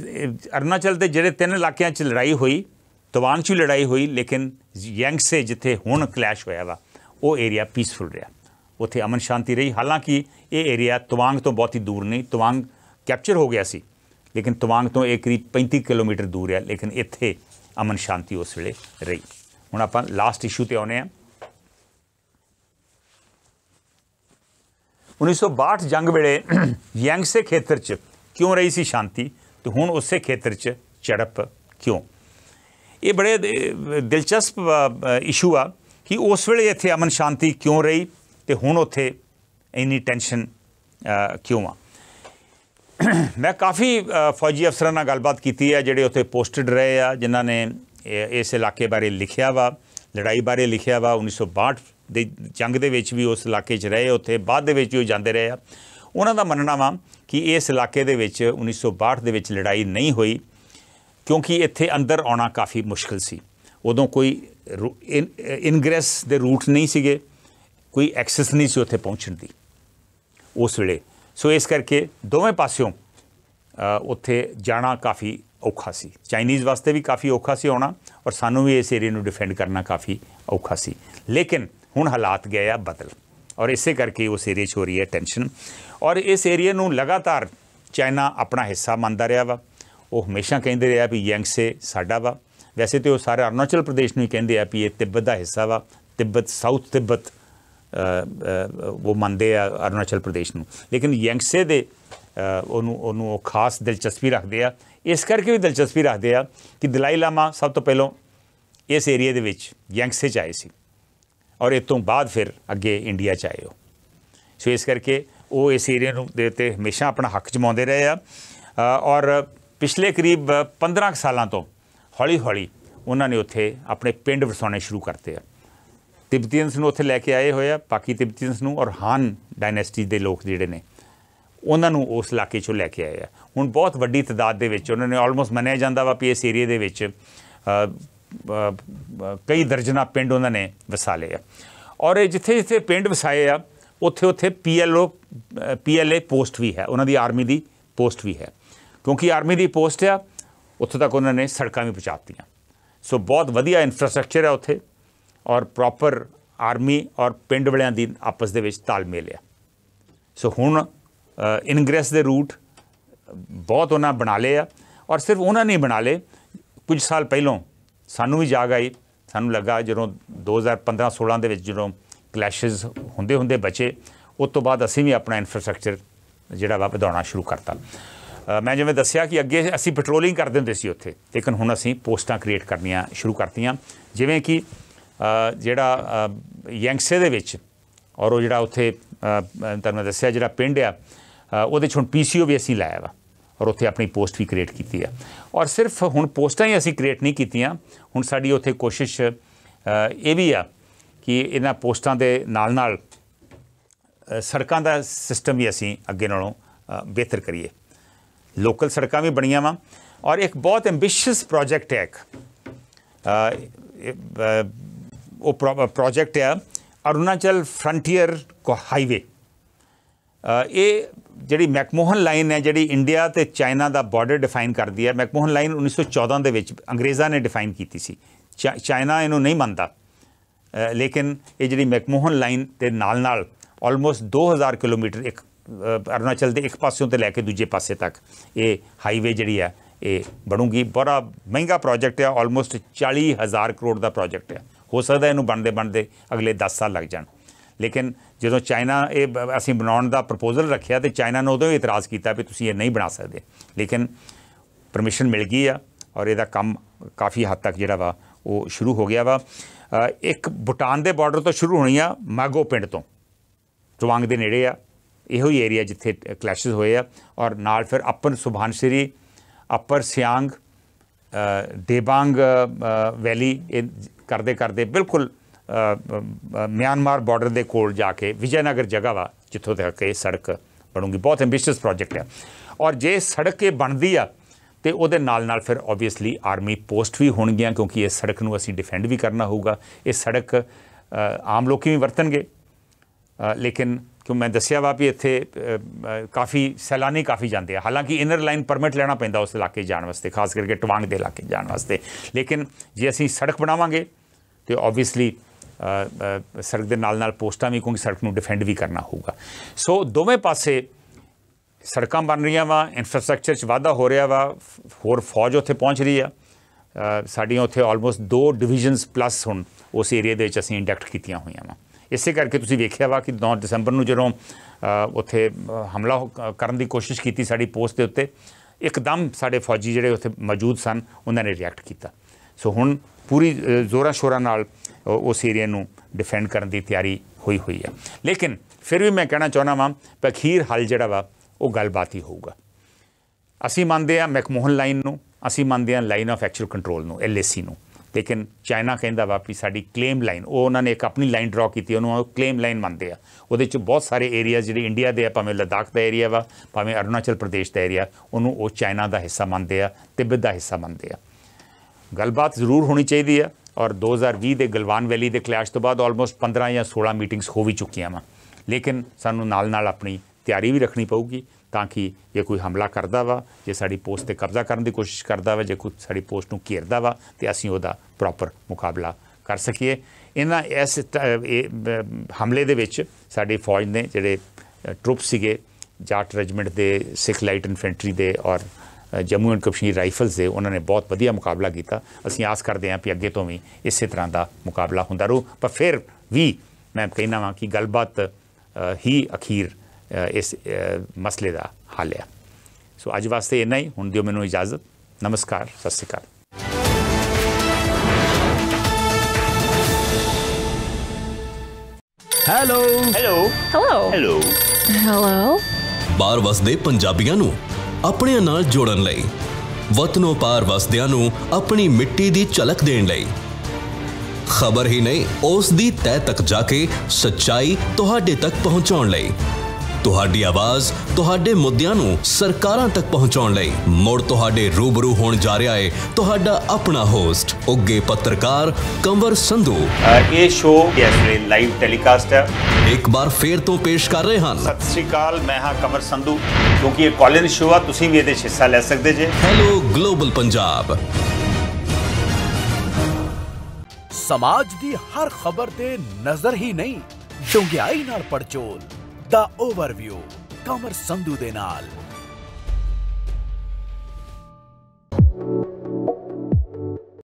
Speaker 1: ਅਰਨਾਚਲ ਦੇ ਜਿਹੜੇ ਤਿੰਨ ਇਲਾਕਿਆਂ 'ਚ ਲੜਾਈ ਹੋਈ ਤਵਾਂਚੂ 'ਚ ਲੜਾਈ ਹੋਈ ਲੇਕਿਨ ਯੰਗਸੇ ਜਿੱਥੇ ਹੁਣ ਕਲੈਸ਼ ਹੋਇਆ ਵਾ ਉਹ ਏਰੀਆ ਪੀਸਫੁਲ ਰਿਹਾ ਉੱਥੇ ਅਮਨ ਸ਼ਾਂਤੀ ਰਹੀ ਹਾਲਾਂਕਿ ਇਹ ਏਰੀਆ ਤਵਾਂਗ ਤੋਂ ਬਹੁਤੀ ਦੂਰ ਨਹੀਂ ਤਵਾਂਗ ਕੈਪਚਰ ਹੋ ਗਿਆ ਸੀ ਲੇਕਿਨ ਤਵਾਂਗ ਤੋਂ ਇਹ ਕਰੀਬ 35 ਕਿਲੋਮੀਟਰ ਦੂਰ ਹੈ ਲੇਕਿਨ ਇੱਥੇ ਅਮਨ ਸ਼ਾਂਤੀ ਉਸ ਵੇਲੇ ਰਹੀ ਹੁਣ ਆਪਾਂ ਲਾਸਟ ਇਸ਼ੂ ਤੇ ਆਉਨੇ ਆ 1962 ਜੰਗ ਵੇਲੇ ਯੰਗਸੇ ਖੇਤਰ 'ਚ ਕਿਉਂ ਰਹੀ ਸੀ ਸ਼ਾਂਤੀ ਤੇ ਹੁਣ ਉਸੇ ਖੇਤਰ 'ਚ ਝੜਪ ਕਿਉਂ ਇਹ ਬੜੇ ਦਿਲਚਸਪ ਇਸ਼ੂ ਆ ਕਿ ਉਸ ਵੇਲੇ ਇੱਥੇ ਅਮਨ ਸ਼ਾਂਤੀ ਕਿਉਂ ਰਹੀ ਤੇ ਹੁਣ ਉੱਥੇ ਇੰਨੀ ਟੈਨਸ਼ਨ ਕਿਉਂ ਆ ਮੈਂ ਕਾਫੀ ਫੌਜੀ ਅਫਸਰਾਂ ਨਾਲ ਗੱਲਬਾਤ ਕੀਤੀ ਹੈ ਜਿਹੜੇ ਉੱਥੇ ਪੋਸਟਡ ਰਹੇ ਆ ਜਿਨ੍ਹਾਂ ਨੇ ਇਸ ਇਲਾਕੇ ਬਾਰੇ ਲਿਖਿਆ ਵਾ ਲੜਾਈ ਬਾਰੇ ਲਿਖਿਆ ਵਾ 1962 ਦੇ ਜੰਗ ਦੇ ਵਿੱਚ ਵੀ ਉਸ ਇਲਾਕੇ 'ਚ ਰਹੇ ਉੱਥੇ ਬਾਅਦ ਦੇ ਵਿੱਚ ਵੀ ਜਾਂਦੇ ਰਹੇ ਆ ਉਹਨਾਂ ਦਾ ਮੰਨਣਾ ਵਾ ਕਿ ਇਸ ਇਲਾਕੇ ਦੇ ਵਿੱਚ 1962 ਦੇ ਵਿੱਚ ਲੜਾਈ ਨਹੀਂ ਹੋਈ ਕਿਉਂਕਿ ਇੱਥੇ ਅੰਦਰ ਆਉਣਾ ਕਾਫੀ ਮੁਸ਼ਕਲ ਸੀ ਉਦੋਂ ਕੋਈ ਇਨਗ੍ਰੈਸ ਦੇ ਰੂਟ ਨਹੀਂ ਸੀਗੇ ਕੋਈ ਐਕਸੈਸ ਨਹੀਂ ਸੀ ਉੱਥੇ ਪਹੁੰਚਣ ਦੀ ਉਸ ਵੇਲੇ ਸੋ ਇਸ ਕਰਕੇ ਦੋਵੇਂ ਪਾਸਿਓਂ ਉੱਥੇ ਜਾਣਾ ਕਾਫੀ ਔਖਾ ਸੀ ਚਾਈਨੀਜ਼ ਵਾਸਤੇ ਵੀ ਕਾਫੀ ਔਖਾ ਸੀ ਆਉਣਾ ਔਰ ਸਾਨੂੰ ਵੀ ਇਸ ਏਰੀਆ ਨੂੰ ਡਿਫੈਂਡ ਕਰਨਾ ਕਾਫੀ ਔਖਾ ਸੀ ਲੇਕਿਨ ਹੁਣ ਹਾਲਾਤ ਗਏ ਆ ਬਦਲ ਔਰ ਇਸੇ ਕਰਕੇ ਉਹ ਏਰੀਆ 'ਚ ਹੋ ਰਹੀ ਹੈ ਟੈਨਸ਼ਨ ਔਰ ਇਸ ਏਰੀਆ ਨੂੰ ਲਗਾਤਾਰ ਚਾਈਨਾ ਆਪਣਾ ਹਿੱਸਾ ਮੰਨਦਾ ਰਿਹਾ ਵਾ ਉਹ ਹਮੇਸ਼ਾ ਕਹਿੰਦੇ ਰਿਹਾ ਵੀ ਯੈਂਗਸੇ ਸਾਡਾ ਵਾ ਵੈਸੇ ਤੇ ਉਹ ਸਾਰੇ ਅਰਨਾਚਲ ਪ੍ਰਦੇਸ਼ ਨੂੰ ਹੀ ਕਹਿੰਦੇ ਆ ਵੀ ਇਹ ਤਿੱਬਤ ਦਾ ਹਿੱਸਾ ਵਾ ਤਿੱਬਤ ਸਾਊਥ ਤਿੱਬਤ ਉਹ ਮੰਨਦੇ ਆ ਅਰੁਣਾਚਲ ਪ੍ਰਦੇਸ਼ ਨੂੰ ਲੇਕਿਨ ਯੈਂਗਸੇ ਦੇ ਉਹਨੂੰ ਉਹਨੂੰ ਉਹ ਖਾਸ ਦਿਲਚਸਪੀ ਰੱਖਦੇ ਆ ਇਸ ਕਰਕੇ ਵੀ ਦਿਲਚਸਪੀ ਰੱਖਦੇ ਆ ਕਿ ਦਲਾਈ ਲਾਮਾ ਸਭ ਤੋਂ ਪਹਿਲਾਂ ਇਸ ਏਰੀਆ ਦੇ ਵਿੱਚ ਯੈਂਗਸੇ ਚ ਆਏ ਸੀ ਔਰ ਇਸ ਤੋਂ ਬਾਅਦ ਫਿਰ ਅੱਗੇ ਇੰਡੀਆ ਚ ਆਏ ਹੋ ਸੋ ਇਸ ਕਰਕੇ ਉਹ ਇਸ ਏਰੀਆ ਨੂੰ ਦੇ ਉੱਤੇ ਹਮੇਸ਼ਾ ਆਪਣਾ ਹੱਕ ਜਮਾਉਂਦੇ ਰਹੇ ਆ ਔਰ ਪਿਛਲੇ ਕਰੀਬ 15 ਸਾਲਾਂ ਤੋਂ ਹੌਲੀ-ਹੌਲੀ ਉਹਨਾਂ ਨੇ ਉੱਥੇ ਆਪਣੇ ਪਿੰਡ ਵਸਾਉਣੇ ਸ਼ੁਰੂ ਕਰਤੇ ਆ ਤਿਬਤੀਅਨਸ ਨੂੰ ਉੱਥੇ ਲੈ ਕੇ ਆਏ ਹੋਏ ਆ ਪਾਕੀ ਤਿਬਤੀਅਨਸ ਨੂੰ ਔਰ ਹਾਨ ਡਾਇਨੈਸਟੀ ਦੇ ਲੋਕ ਜਿਹੜੇ ਨੇ ਉਹਨਾਂ ਨੂੰ ਉਸ ਇਲਾਕੇ ਚੋਂ ਲੈ ਕੇ ਆਏ ਆ ਹੁਣ ਬਹੁਤ ਵੱਡੀ ਤਦਾਦ ਦੇ ਵਿੱਚ ਉਹਨਾਂ ਨੇ ਆਲਮੋਸਟ ਮੰਨਿਆ ਜਾਂਦਾ ਵਾ ਪੀ ਇਸ ਏਰੀਆ ਦੇ ਵਿੱਚ ਕਈ ਦਰਜਨਾ ਪਿੰਡ ਉਹਨਾਂ ਨੇ ਵਸਾ ਲਏ ਆ ਔਰ ਜਿੱਥੇ ਜਿੱਥੇ ਪਿੰਡ ਵਸਾਏ ਆ ਉੱਥੇ ਉੱਥੇ ਪੀਐਲਓ ਪੀਐਲਏ ਪੋਸਟ ਵੀ ਹੈ ਉਹਨਾਂ ਦੀ ਆਰਮੀ ਦੀ ਪੋਸਟ ਵੀ ਹੈ ਕਿਉਂਕਿ ਆਰਮੀ ਦੀ ਪੋਸਟ ਆ ਉੱਥੇ ਤੱਕ ਉਹਨਾਂ ਨੇ ਸੜਕਾਂ ਵੀ ਪਹੁੰਚਾਤੀਆਂ ਸੋ ਬਹੁਤ ਵਧੀਆ ਇਨਫਰਾਸਟ੍ਰਕਚਰ ਹੈ ਉੱਥੇ ਔਰ ਪ੍ਰੋਪਰ ਆਰਮੀ ਔਰ ਪਿੰਡ ਵਾਲਿਆਂ ਦੀ ਆਪਸ ਦੇ ਵਿੱਚ ਤਾਲਮੇਲ ਆ ਸੋ ਹੁਣ ਇਨਗ੍ਰੈਸ ਦੇ ਰੂਟ ਬਹੁਤ ਉਹਨਾਂ ਬਣਾ ਲਏ ਆ ਔਰ ਸਿਰਫ ਉਹਨਾਂ ਨੇ ਬਣਾ ਲਏ ਕੁਝ ਸਾਲ ਪਹਿਲਾਂ ਸਾਨੂੰ ਵੀ ਜਾਗ ਆਈ ਸਾਨੂੰ ਲੱਗਾ ਜਦੋਂ 2015 16 ਦੇ ਵਿੱਚ ਜਦੋਂ ਕਲੈਸ਼ਸ ਹੁੰਦੇ ਹੁੰਦੇ ਬਚੇ ਉਸ ਤੋਂ ਬਾਅਦ ਅਸੀਂ ਵੀ ਆਪਣਾ ਇਨਫਰਾਸਟ੍ਰਕਚਰ ਜਿਹੜਾ ਵਾ ਵਧਾਉਣਾ ਸ਼ੁਰੂ ਕਰਤਾ ਮੈਂ ਜਿਵੇਂ ਦੱਸਿਆ ਕਿ ਅੱਗੇ ਅਸੀਂ ਪੈਟਰੋਲਿੰਗ ਕਰਦੇ ਹੁੰਦੇ ਸੀ ਉੱਥੇ ਲੇਕਿਨ ਹੁਣ ਅਸੀਂ ਪੋਸਟਾਂ ਕ੍ਰੀਏਟ ਕਰਨੀਆਂ ਸ਼ੁਰੂ ਕਰਤੀਆਂ ਜਿਵੇਂ ਕਿ ਜਿਹੜਾ ਯੰਗਸੇ ਦੇ ਵਿੱਚ ਔਰ ਉਹ ਜਿਹੜਾ ਉੱਥੇ ਤੁਹਾਨੂੰ ਦੱਸਿਆ ਜਿਹੜਾ ਪਿੰਡ ਆ ਉਹਦੇ ਚ ਹੁਣ ਪੀਸੀਓ ਵੀ ਅਸੀਂ ਲਾਇਆ ਵਾ ਔਰ ਉੱਥੇ ਆਪਣੀ ਪੋਸਟ ਵੀ ਕ੍ਰੀਏਟ ਕੀਤੀ ਆ ਔਰ ਸਿਰਫ ਹੁਣ ਪੋਸਟਾਂ ਹੀ ਅਸੀਂ ਕ੍ਰੀਏਟ ਨਹੀਂ ਕੀਤੀਆਂ ਹੁਣ ਸਾਡੀ ਉੱਥੇ ਕੋਸ਼ਿਸ਼ ਇਹ ਵੀ ਆ ਕਿ ਇਹਨਾਂ ਪੋਸਟਾਂ ਦੇ ਨਾਲ ਨਾਲ ਸੜਕਾਂ ਦਾ ਸਿਸਟਮ ਵੀ ਅਸੀਂ ਅੱਗੇ ਨਾਲੋਂ ਬਿਹਤਰ ਕਰੀਏ ਲੋਕਲ ਸੜਕਾਂ ਵੀ ਬਣੀਆਂ ਵਾ ਔਰ ਇੱਕ ਬਹੁਤ ਐਂਬੀਸ਼ੀਅਸ ਪ੍ਰੋਜੈਕਟ ਹੈ ਇੱਕ ਉਹ ਪ੍ਰੋਜੈਕਟ ਹੈ ਅਰੁਣਾਚਲ ਫਰੰਟੀਅਰ ਕੋ ਹਾਈਵੇ ਇਹ ਜਿਹੜੀ ਮੈਕਮੋਹਨ ਲਾਈਨ ਹੈ ਜਿਹੜੀ ਇੰਡੀਆ ਤੇ ਚਾਈਨਾ ਦਾ ਬਾਰਡਰ ਡਿਫਾਈਨ ਕਰਦੀ ਹੈ ਮੈਕਮੋਹਨ ਲਾਈਨ 1914 ਦੇ ਵਿੱਚ ਅੰਗਰੇਜ਼ਾਂ ਨੇ ਡਿਫਾਈਨ ਕੀਤੀ ਸੀ ਚਾਈਨਾ ਇਹਨੂੰ ਨਹੀਂ ਮੰਨਦਾ ਲੇਕਿਨ ਇਹ ਜਿਹੜੀ ਮੈਕਮੋਹਨ ਲਾਈਨ ਦੇ ਨਾਲ ਨਾਲ ਆਲਮੋਸਟ 2000 ਕਿਲੋਮੀਟਰ ਇੱਕ ਅਰੁਣਾਚਲ ਦੇ ਇੱਕ ਪਾਸਿਓਂ ਤੇ ਲੈ ਕੇ ਦੂਜੇ ਪਾਸੇ ਤੱਕ ਇਹ ਹਾਈਵੇ ਜਿਹੜੀ ਹੈ ਇਹ ਬਣੂਗੀ ਬੜਾ ਮਹਿੰਗਾ ਪ੍ਰੋਜੈਕਟ ਹੈ ਆਲਮੋਸਟ 40000 ਕਰੋੜ ਦਾ ਪ੍ਰੋਜੈਕਟ ਹੈ ਹੋ ਸਕਦਾ ਇਹਨੂੰ ਬਣਦੇ ਬਣਦੇ ਅਗਲੇ 10 ਸਾਲ ਲੱਗ ਜਾਣ ਲੇਕਿਨ ਜਦੋਂ ਚਾਈਨਾ ਇਹ ਅਸੀਂ ਬਣਾਉਣ ਦਾ ਪ੍ਰਪੋਜ਼ਲ ਰੱਖਿਆ ਤੇ ਚਾਈਨਾ ਨੇ ਉਦੋਂ ਇਤਰਾਜ਼ ਕੀਤਾ ਵੀ ਤੁਸੀਂ ਇਹ ਨਹੀਂ ਬਣਾ ਸਕਦੇ ਲੇਕਿਨ ਪਰਮਿਸ਼ਨ ਮਿਲ ਗਈ ਆ ਔਰ ਇਹਦਾ ਕੰਮ ਕਾਫੀ ਹੱਦ ਤੱਕ ਜਿਹੜਾ ਵਾ ਉਹ ਸ਼ੁਰੂ ਹੋ ਗਿਆ ਵਾ ਇੱਕ ਭੂਟਾਨ ਦੇ ਬਾਰਡਰ ਤੋਂ ਸ਼ੁਰੂ ਹੋਣੀ ਆ ਮਾਗੋ ਪਿੰਡ ਤੋਂ ਚਵਾਂਗ ਦੇ ਨੇੜੇ ਆ ਇਹੋ ਹੀ ਏਰੀਆ ਜਿੱਥੇ ਕਲੈਸ਼ਸ ਹੋਏ ਆ ਔਰ ਨਾਲ ਫਿਰ ਅਪਨ ਸੁਭਾਨਸ਼ਰੀ ਅਪਰ ਸਿਆੰਗ ਦੇਬਾਂਗ ਵੈਲੀ ਕਰਦੇ ਕਰਦੇ ਬਿਲਕੁਲ ਮਿਆਂਮਾਰ ਬਾਰਡਰ ਦੇ ਕੋਲ ਜਾ ਕੇ ਵਿਜੈਨਗਰ ਜਗ੍ਹਾ ਵਾ ਜਿੱਥੋਂ ਤੱਕ ਇਹ ਸੜਕ ਬਣੂਗੀ ਬਹੁਤ ਐਂਬੀਸ਼ੀਅਸ ਪ੍ਰੋਜੈਕਟ ਹੈ ਔਰ ਜੇ ਸੜਕ ਇਹ ਬਣਦੀ ਆ ਤੇ ਉਹਦੇ ਨਾਲ ਨਾਲ ਫਿਰ ਆਬਵੀਅਸਲੀ ਆਰਮੀ ਪੋਸਟ ਵੀ ਹੋਣਗੀਆਂ ਕਿਉਂਕਿ ਇਸ ਸੜਕ ਨੂੰ ਅਸੀਂ ਡਿਫੈਂਡ ਵੀ ਕਰਨਾ ਹੋਊਗਾ ਇਹ ਸੜਕ ਆਮ ਲੋਕੀ ਵੀ ਵਰਤਣਗੇ ਲੇਕਿਨ ਕਿਉਂ ਮੈਂ ਦੱਸਿਆ ਵਾ ਵੀ ਇੱਥੇ ਕਾਫੀ ਸੈਲਾਨੀ ਕਾਫੀ ਜਾਂਦੇ ਆ ਹਾਲਾਂਕਿ ਇਨਰ ਲਾਈਨ ਪਰਮਿਟ ਲੈਣਾ ਪੈਂਦਾ ਉਸ ਇਲਾਕੇ ਜਾਣ ਵਾਸਤੇ ਖਾਸ ਕਰਕੇ ਟਵਾਂਗ ਦੇ ਇਲਾਕੇ ਜਾਣ ਵਾਸਤੇ ਲੇਕਿਨ ਜੇ ਅਸੀਂ ਸੜਕ ਬਣਾਵਾਂਗੇ ਤੇ ਆਬਵੀਅਸਲੀ ਸੜਕ ਦੇ ਨਾਲ ਨਾਲ ਪੋਸਟਾਂ ਵੀ ਕਿਉਂਕਿ ਸੜਕ ਨੂੰ ਡਿਫੈਂਡ ਵੀ ਕਰਨਾ ਹੋਊਗਾ ਸੋ ਦੋਵੇਂ ਪਾਸੇ ਸੜਕਾਂ ਬਣ ਰਹੀਆਂ ਵਾ ਇਨਫਰਾਸਟ੍ਰਕਚਰ 'ਚ ਵਾਧਾ ਹੋ ਰਿਹਾ ਵਾ ਹੋਰ ਫੌਜ ਉੱਥੇ ਪਹੁੰਚ ਰਹੀ ਆ ਸਾਡੀਆਂ ਉੱਥੇ ਆਲਮੋਸਟ ਦੋ ਡਿਵੀਜ਼ਨਸ ਪਲੱਸ ਹੁਣ ਉਸ ਏਰੀਆ ਦੇ ਵਿੱਚ ਅਸੀਂ ਇੰਡਕਟ ਕੀਤੀਆਂ ਹੋਈਆਂ ਵਾ ਇਸੇ ਕਰਕੇ ਤੁਸੀਂ ਵੇਖਿਆ ਵਾ ਕਿ 9 ਦਸੰਬਰ ਨੂੰ ਜਦੋਂ ਉੱਥੇ ਹਮਲਾ ਕਰਨ ਦੀ ਕੋਸ਼ਿਸ਼ ਕੀਤੀ ਸਾਡੀ ਪੋਸਟ ਦੇ ਉੱਤੇ ਇੱਕਦਮ ਸਾਡੇ ਫੌਜੀ ਜਿਹੜੇ ਉੱਥੇ ਮੌਜੂਦ ਸਨ ਉਹਨਾਂ ਨੇ ਰਿਐਕਟ ਕੀਤਾ ਸੋ ਹੁਣ ਪੂਰੀ ਜ਼ੋਰਾਂ ਸ਼ੋਰਾਂ ਨਾਲ ਉਸ ਏਰੀਆ ਨੂੰ ਡਿਫੈਂਡ ਕਰਨ ਦੀ ਤਿਆਰੀ ਹੋਈ ਹੋਈ ਹੈ ਲੇਕਿਨ ਫਿਰ ਵੀ ਮੈਂ ਕਹਿਣਾ ਚਾਹੁੰਦਾ ਵਾਂ ਪਖੀਰ ਹਲ ਜਿਹੜਾ ਵਾ ਉਹ ਗੱਲਬਾਤ ਹੀ ਹੋਊਗਾ ਅਸੀਂ ਮੰਨਦੇ ਆ ਮੈਕਮੋਹਨ ਲਾਈਨ ਨੂੰ ਅਸੀਂ ਮੰਨਦੇ ਆ ਲਾਈਨ ਆਫ ਐਕਚੁਅਲ ਕੰਟਰੋਲ ਨੂੰ ਐਲਏਸੀ ਨੂੰ ਲੇਕਿਨ ਚਾਈਨਾ ਕਹਿੰਦਾ ਵਾ ਵੀ ਸਾਡੀ ਕਲੇਮ ਲਾਈਨ ਉਹ ਉਹਨਾਂ ਨੇ ਇੱਕ ਆਪਣੀ ਲਾਈਨ ਡਰਾ ਕੀਤੀ ਉਹਨੂੰ ਉਹ ਕਲੇਮ ਲਾਈਨ ਮੰਨਦੇ ਆ ਉਹਦੇ ਚ ਬਹੁਤ ਸਾਰੇ ਏਰੀਆ ਜਿਹੜੇ ਇੰਡੀਆ ਦੇ ਆ ਭਾਵੇਂ ਲਦਾਖ ਦਾ ਏਰੀਆ ਵਾ ਭਾਵੇਂ ਅਰੁਣਾਚਲ ਪ੍ਰਦੇਸ਼ ਦਾ ਏਰੀਆ ਉਹਨੂੰ ਉਹ ਚਾਈਨਾ ਦਾ ਹਿੱਸਾ ਮੰਨਦੇ ਆ ਤਿੱਬਤ ਦਾ ਹਿੱਸਾ ਮੰਨਦੇ ਆ ਗੱਲਬਾਤ ਜ਼ਰੂਰ ਹੋਣੀ ਚਾਹੀਦੀ ਆ ਔਰ 2020 ਦੇ ਗਲਵਾਨ ਵੈਲੀ ਦੇ ਕਲੈਸ਼ ਤੋਂ ਬਾਅਦ ਆਲਮੋਸਟ 15 ਜਾਂ 16 ਮੀਟਿੰਗਸ ਹੋ ਵੀ ਚੁੱਕੀਆਂ ਵਾ ਲੇਕਿਨ ਸਾਨੂੰ ਨਾਲ ਨਾਲ ਆਪਣੀ ਤਿਆਰੀ ਵੀ ਰੱਖਣੀ ਪਊਗੀ ਤਾਂ ਕਿ ਜੇ ਕੋਈ ਹਮਲਾ ਕਰਦਾ ਵਾ ਜੇ ਸਾਡੀ ਪੋਸਟ ਤੇ ਕਬਜ਼ਾ ਕਰਨ ਦੀ ਕੋਸ਼ਿਸ਼ ਕਰਦਾ ਵਾ ਜੇ ਕੋਈ ਸਾਡੀ ਪੋਸਟ ਨੂੰ ਘੇਰਦਾ ਵਾ ਤੇ ਅਸੀਂ ਉਹਦਾ ਪ੍ਰੋਪਰ ਮੁਕਾਬਲਾ ਕਰ ਸਕੀਏ ਇਹਨਾਂ ਇਸ ਹਮਲੇ ਦੇ ਵਿੱਚ ਸਾਡੀ ਫੌਜ ਨੇ ਜਿਹੜੇ ਟਰੂਪ ਸੀਗੇ ਜਾਟ ਰੈਜੀਮੈਂਟ ਦੇ ਸਿੱਖ ਲਾਈਟ ਇਨਫੈਂਟਰੀ ਦੇ ਔਰ ਜੰਮੂ ਐਂਡ ਕਸ਼ਮੀਰ ਰਾਈਫਲਸ ਦੇ ਉਹਨਾਂ ਨੇ ਬਹੁਤ ਵਧੀਆ ਮੁਕਾਬਲਾ ਕੀਤਾ ਅਸੀਂ ਆਸ ਕਰਦੇ ਹਾਂ ਕਿ ਅੱਗੇ ਤੋਂ ਵੀ ਇਸੇ ਤਰ੍ਹਾਂ ਦਾ ਮੁਕਾਬਲਾ ਹੁੰਦਾ ਰਹੂ ਪਰ ਫਿਰ ਵੀ ਮੈਂ ਕਹਿਣਾ ਵਾਂ ਕਿ ਗੱਲਬਾਤ ਹੀ ਅਖੀਰ ਇਸ ਮਸਲੇ ਦਾ ਹੱਲ ਹੈ ਸੋ ਅੱਜ ਵਾਸਤੇ ਇੰਨਾ ਹੀ ਹੁਣ ਦਿਓ ਮੈਨੂੰ ਇਜਾਜ਼ਤ ਨਮਸਕਾਰ ਸਤਿ ਸ਼੍ਰੀ ਅਕਾਲ hello hello hello hello hello ਬਾਹਰ ਵਸਦੇ ਪੰਜਾਬੀਆਂ ਨੂੰ ਆਪਣੇ ਨਾਲ ਜੋੜਨ ਲਈ ਵਤਨੋਂ ਪਾਰ ਵਸਦਿਆਂ ਨੂੰ ਆਪਣੀ ਮਿੱਟੀ ਦੀ ਝਲਕ ਦੇਣ ਲਈ ਖਬਰ ਹੀ ਨਹੀਂ ਉਸ ਦੀ ਤਹਿ ਤੱਕ ਜਾ ਕੇ ਸੱਚਾਈ ਤੁਹਾਡੇ ਤੱਕ ਪਹੁੰਚਾਉਣ ਲਈ ਤੁਹਾਡੀ ਆਵਾਜ਼ ਤੁਹਾਡੇ ਮੁੱਦਿਆਂ ਨੂੰ ਸਰਕਾਰਾਂ ਤੱਕ ਪਹੁੰਚਾਉਣ ਲਈ ਮੁੜ ਤੁਹਾਡੇ ਰੂਬਰੂ ਹੋਣ ਜਾ ਰਿਹਾ ਹੈ ਤੁਹਾਡਾ ਆਪਣਾ ਹੋਸਟ ਉੱਗੇ ਪੱਤਰਕਾਰ ਕੰਵਰ ਸੰਧੂ ਇਹ ਸ਼ੋਅ ਇਸ ਲਈ ਲਾਈਵ ਟੈਲੀਕਾਸਟ ਹੈ ਇੱਕ ਵਾਰ ਫੇਰ ਤੋਂ ਪੇਸ਼ ਕਰ ਰਹੇ ਹਨ ਸਤਿ ਸ੍ਰੀ ਅਕਾਲ ਮੈਂ ਹਾਂ ਕੰਵਰ ਸੰਧੂ ਕਿਉਂਕਿ ਇਹ ਕਾਲਿਨ ਸ਼ੋਅ ਆ ਤੁਸੀਂ ਵੀ ਇਹਦੇ ਹਿੱਸਾ ਲੈ ਸਕਦੇ ਜੇ ਹੈਲੋ ਗਲੋਬਲ ਪੰਜਾਬ ਸਮਾਜ ਦੀ ਹਰ ਖਬਰ ਤੇ ਨਜ਼ਰ ਹੀ ਨਹੀਂ ਡੁੰਗਿਆਈ ਨਾਲ ਪਰਚੋਲ ਦਾ ਓਵਰਵਿਊ ਕਮਰ ਸੰਧੂ ਦੇ ਨਾਲ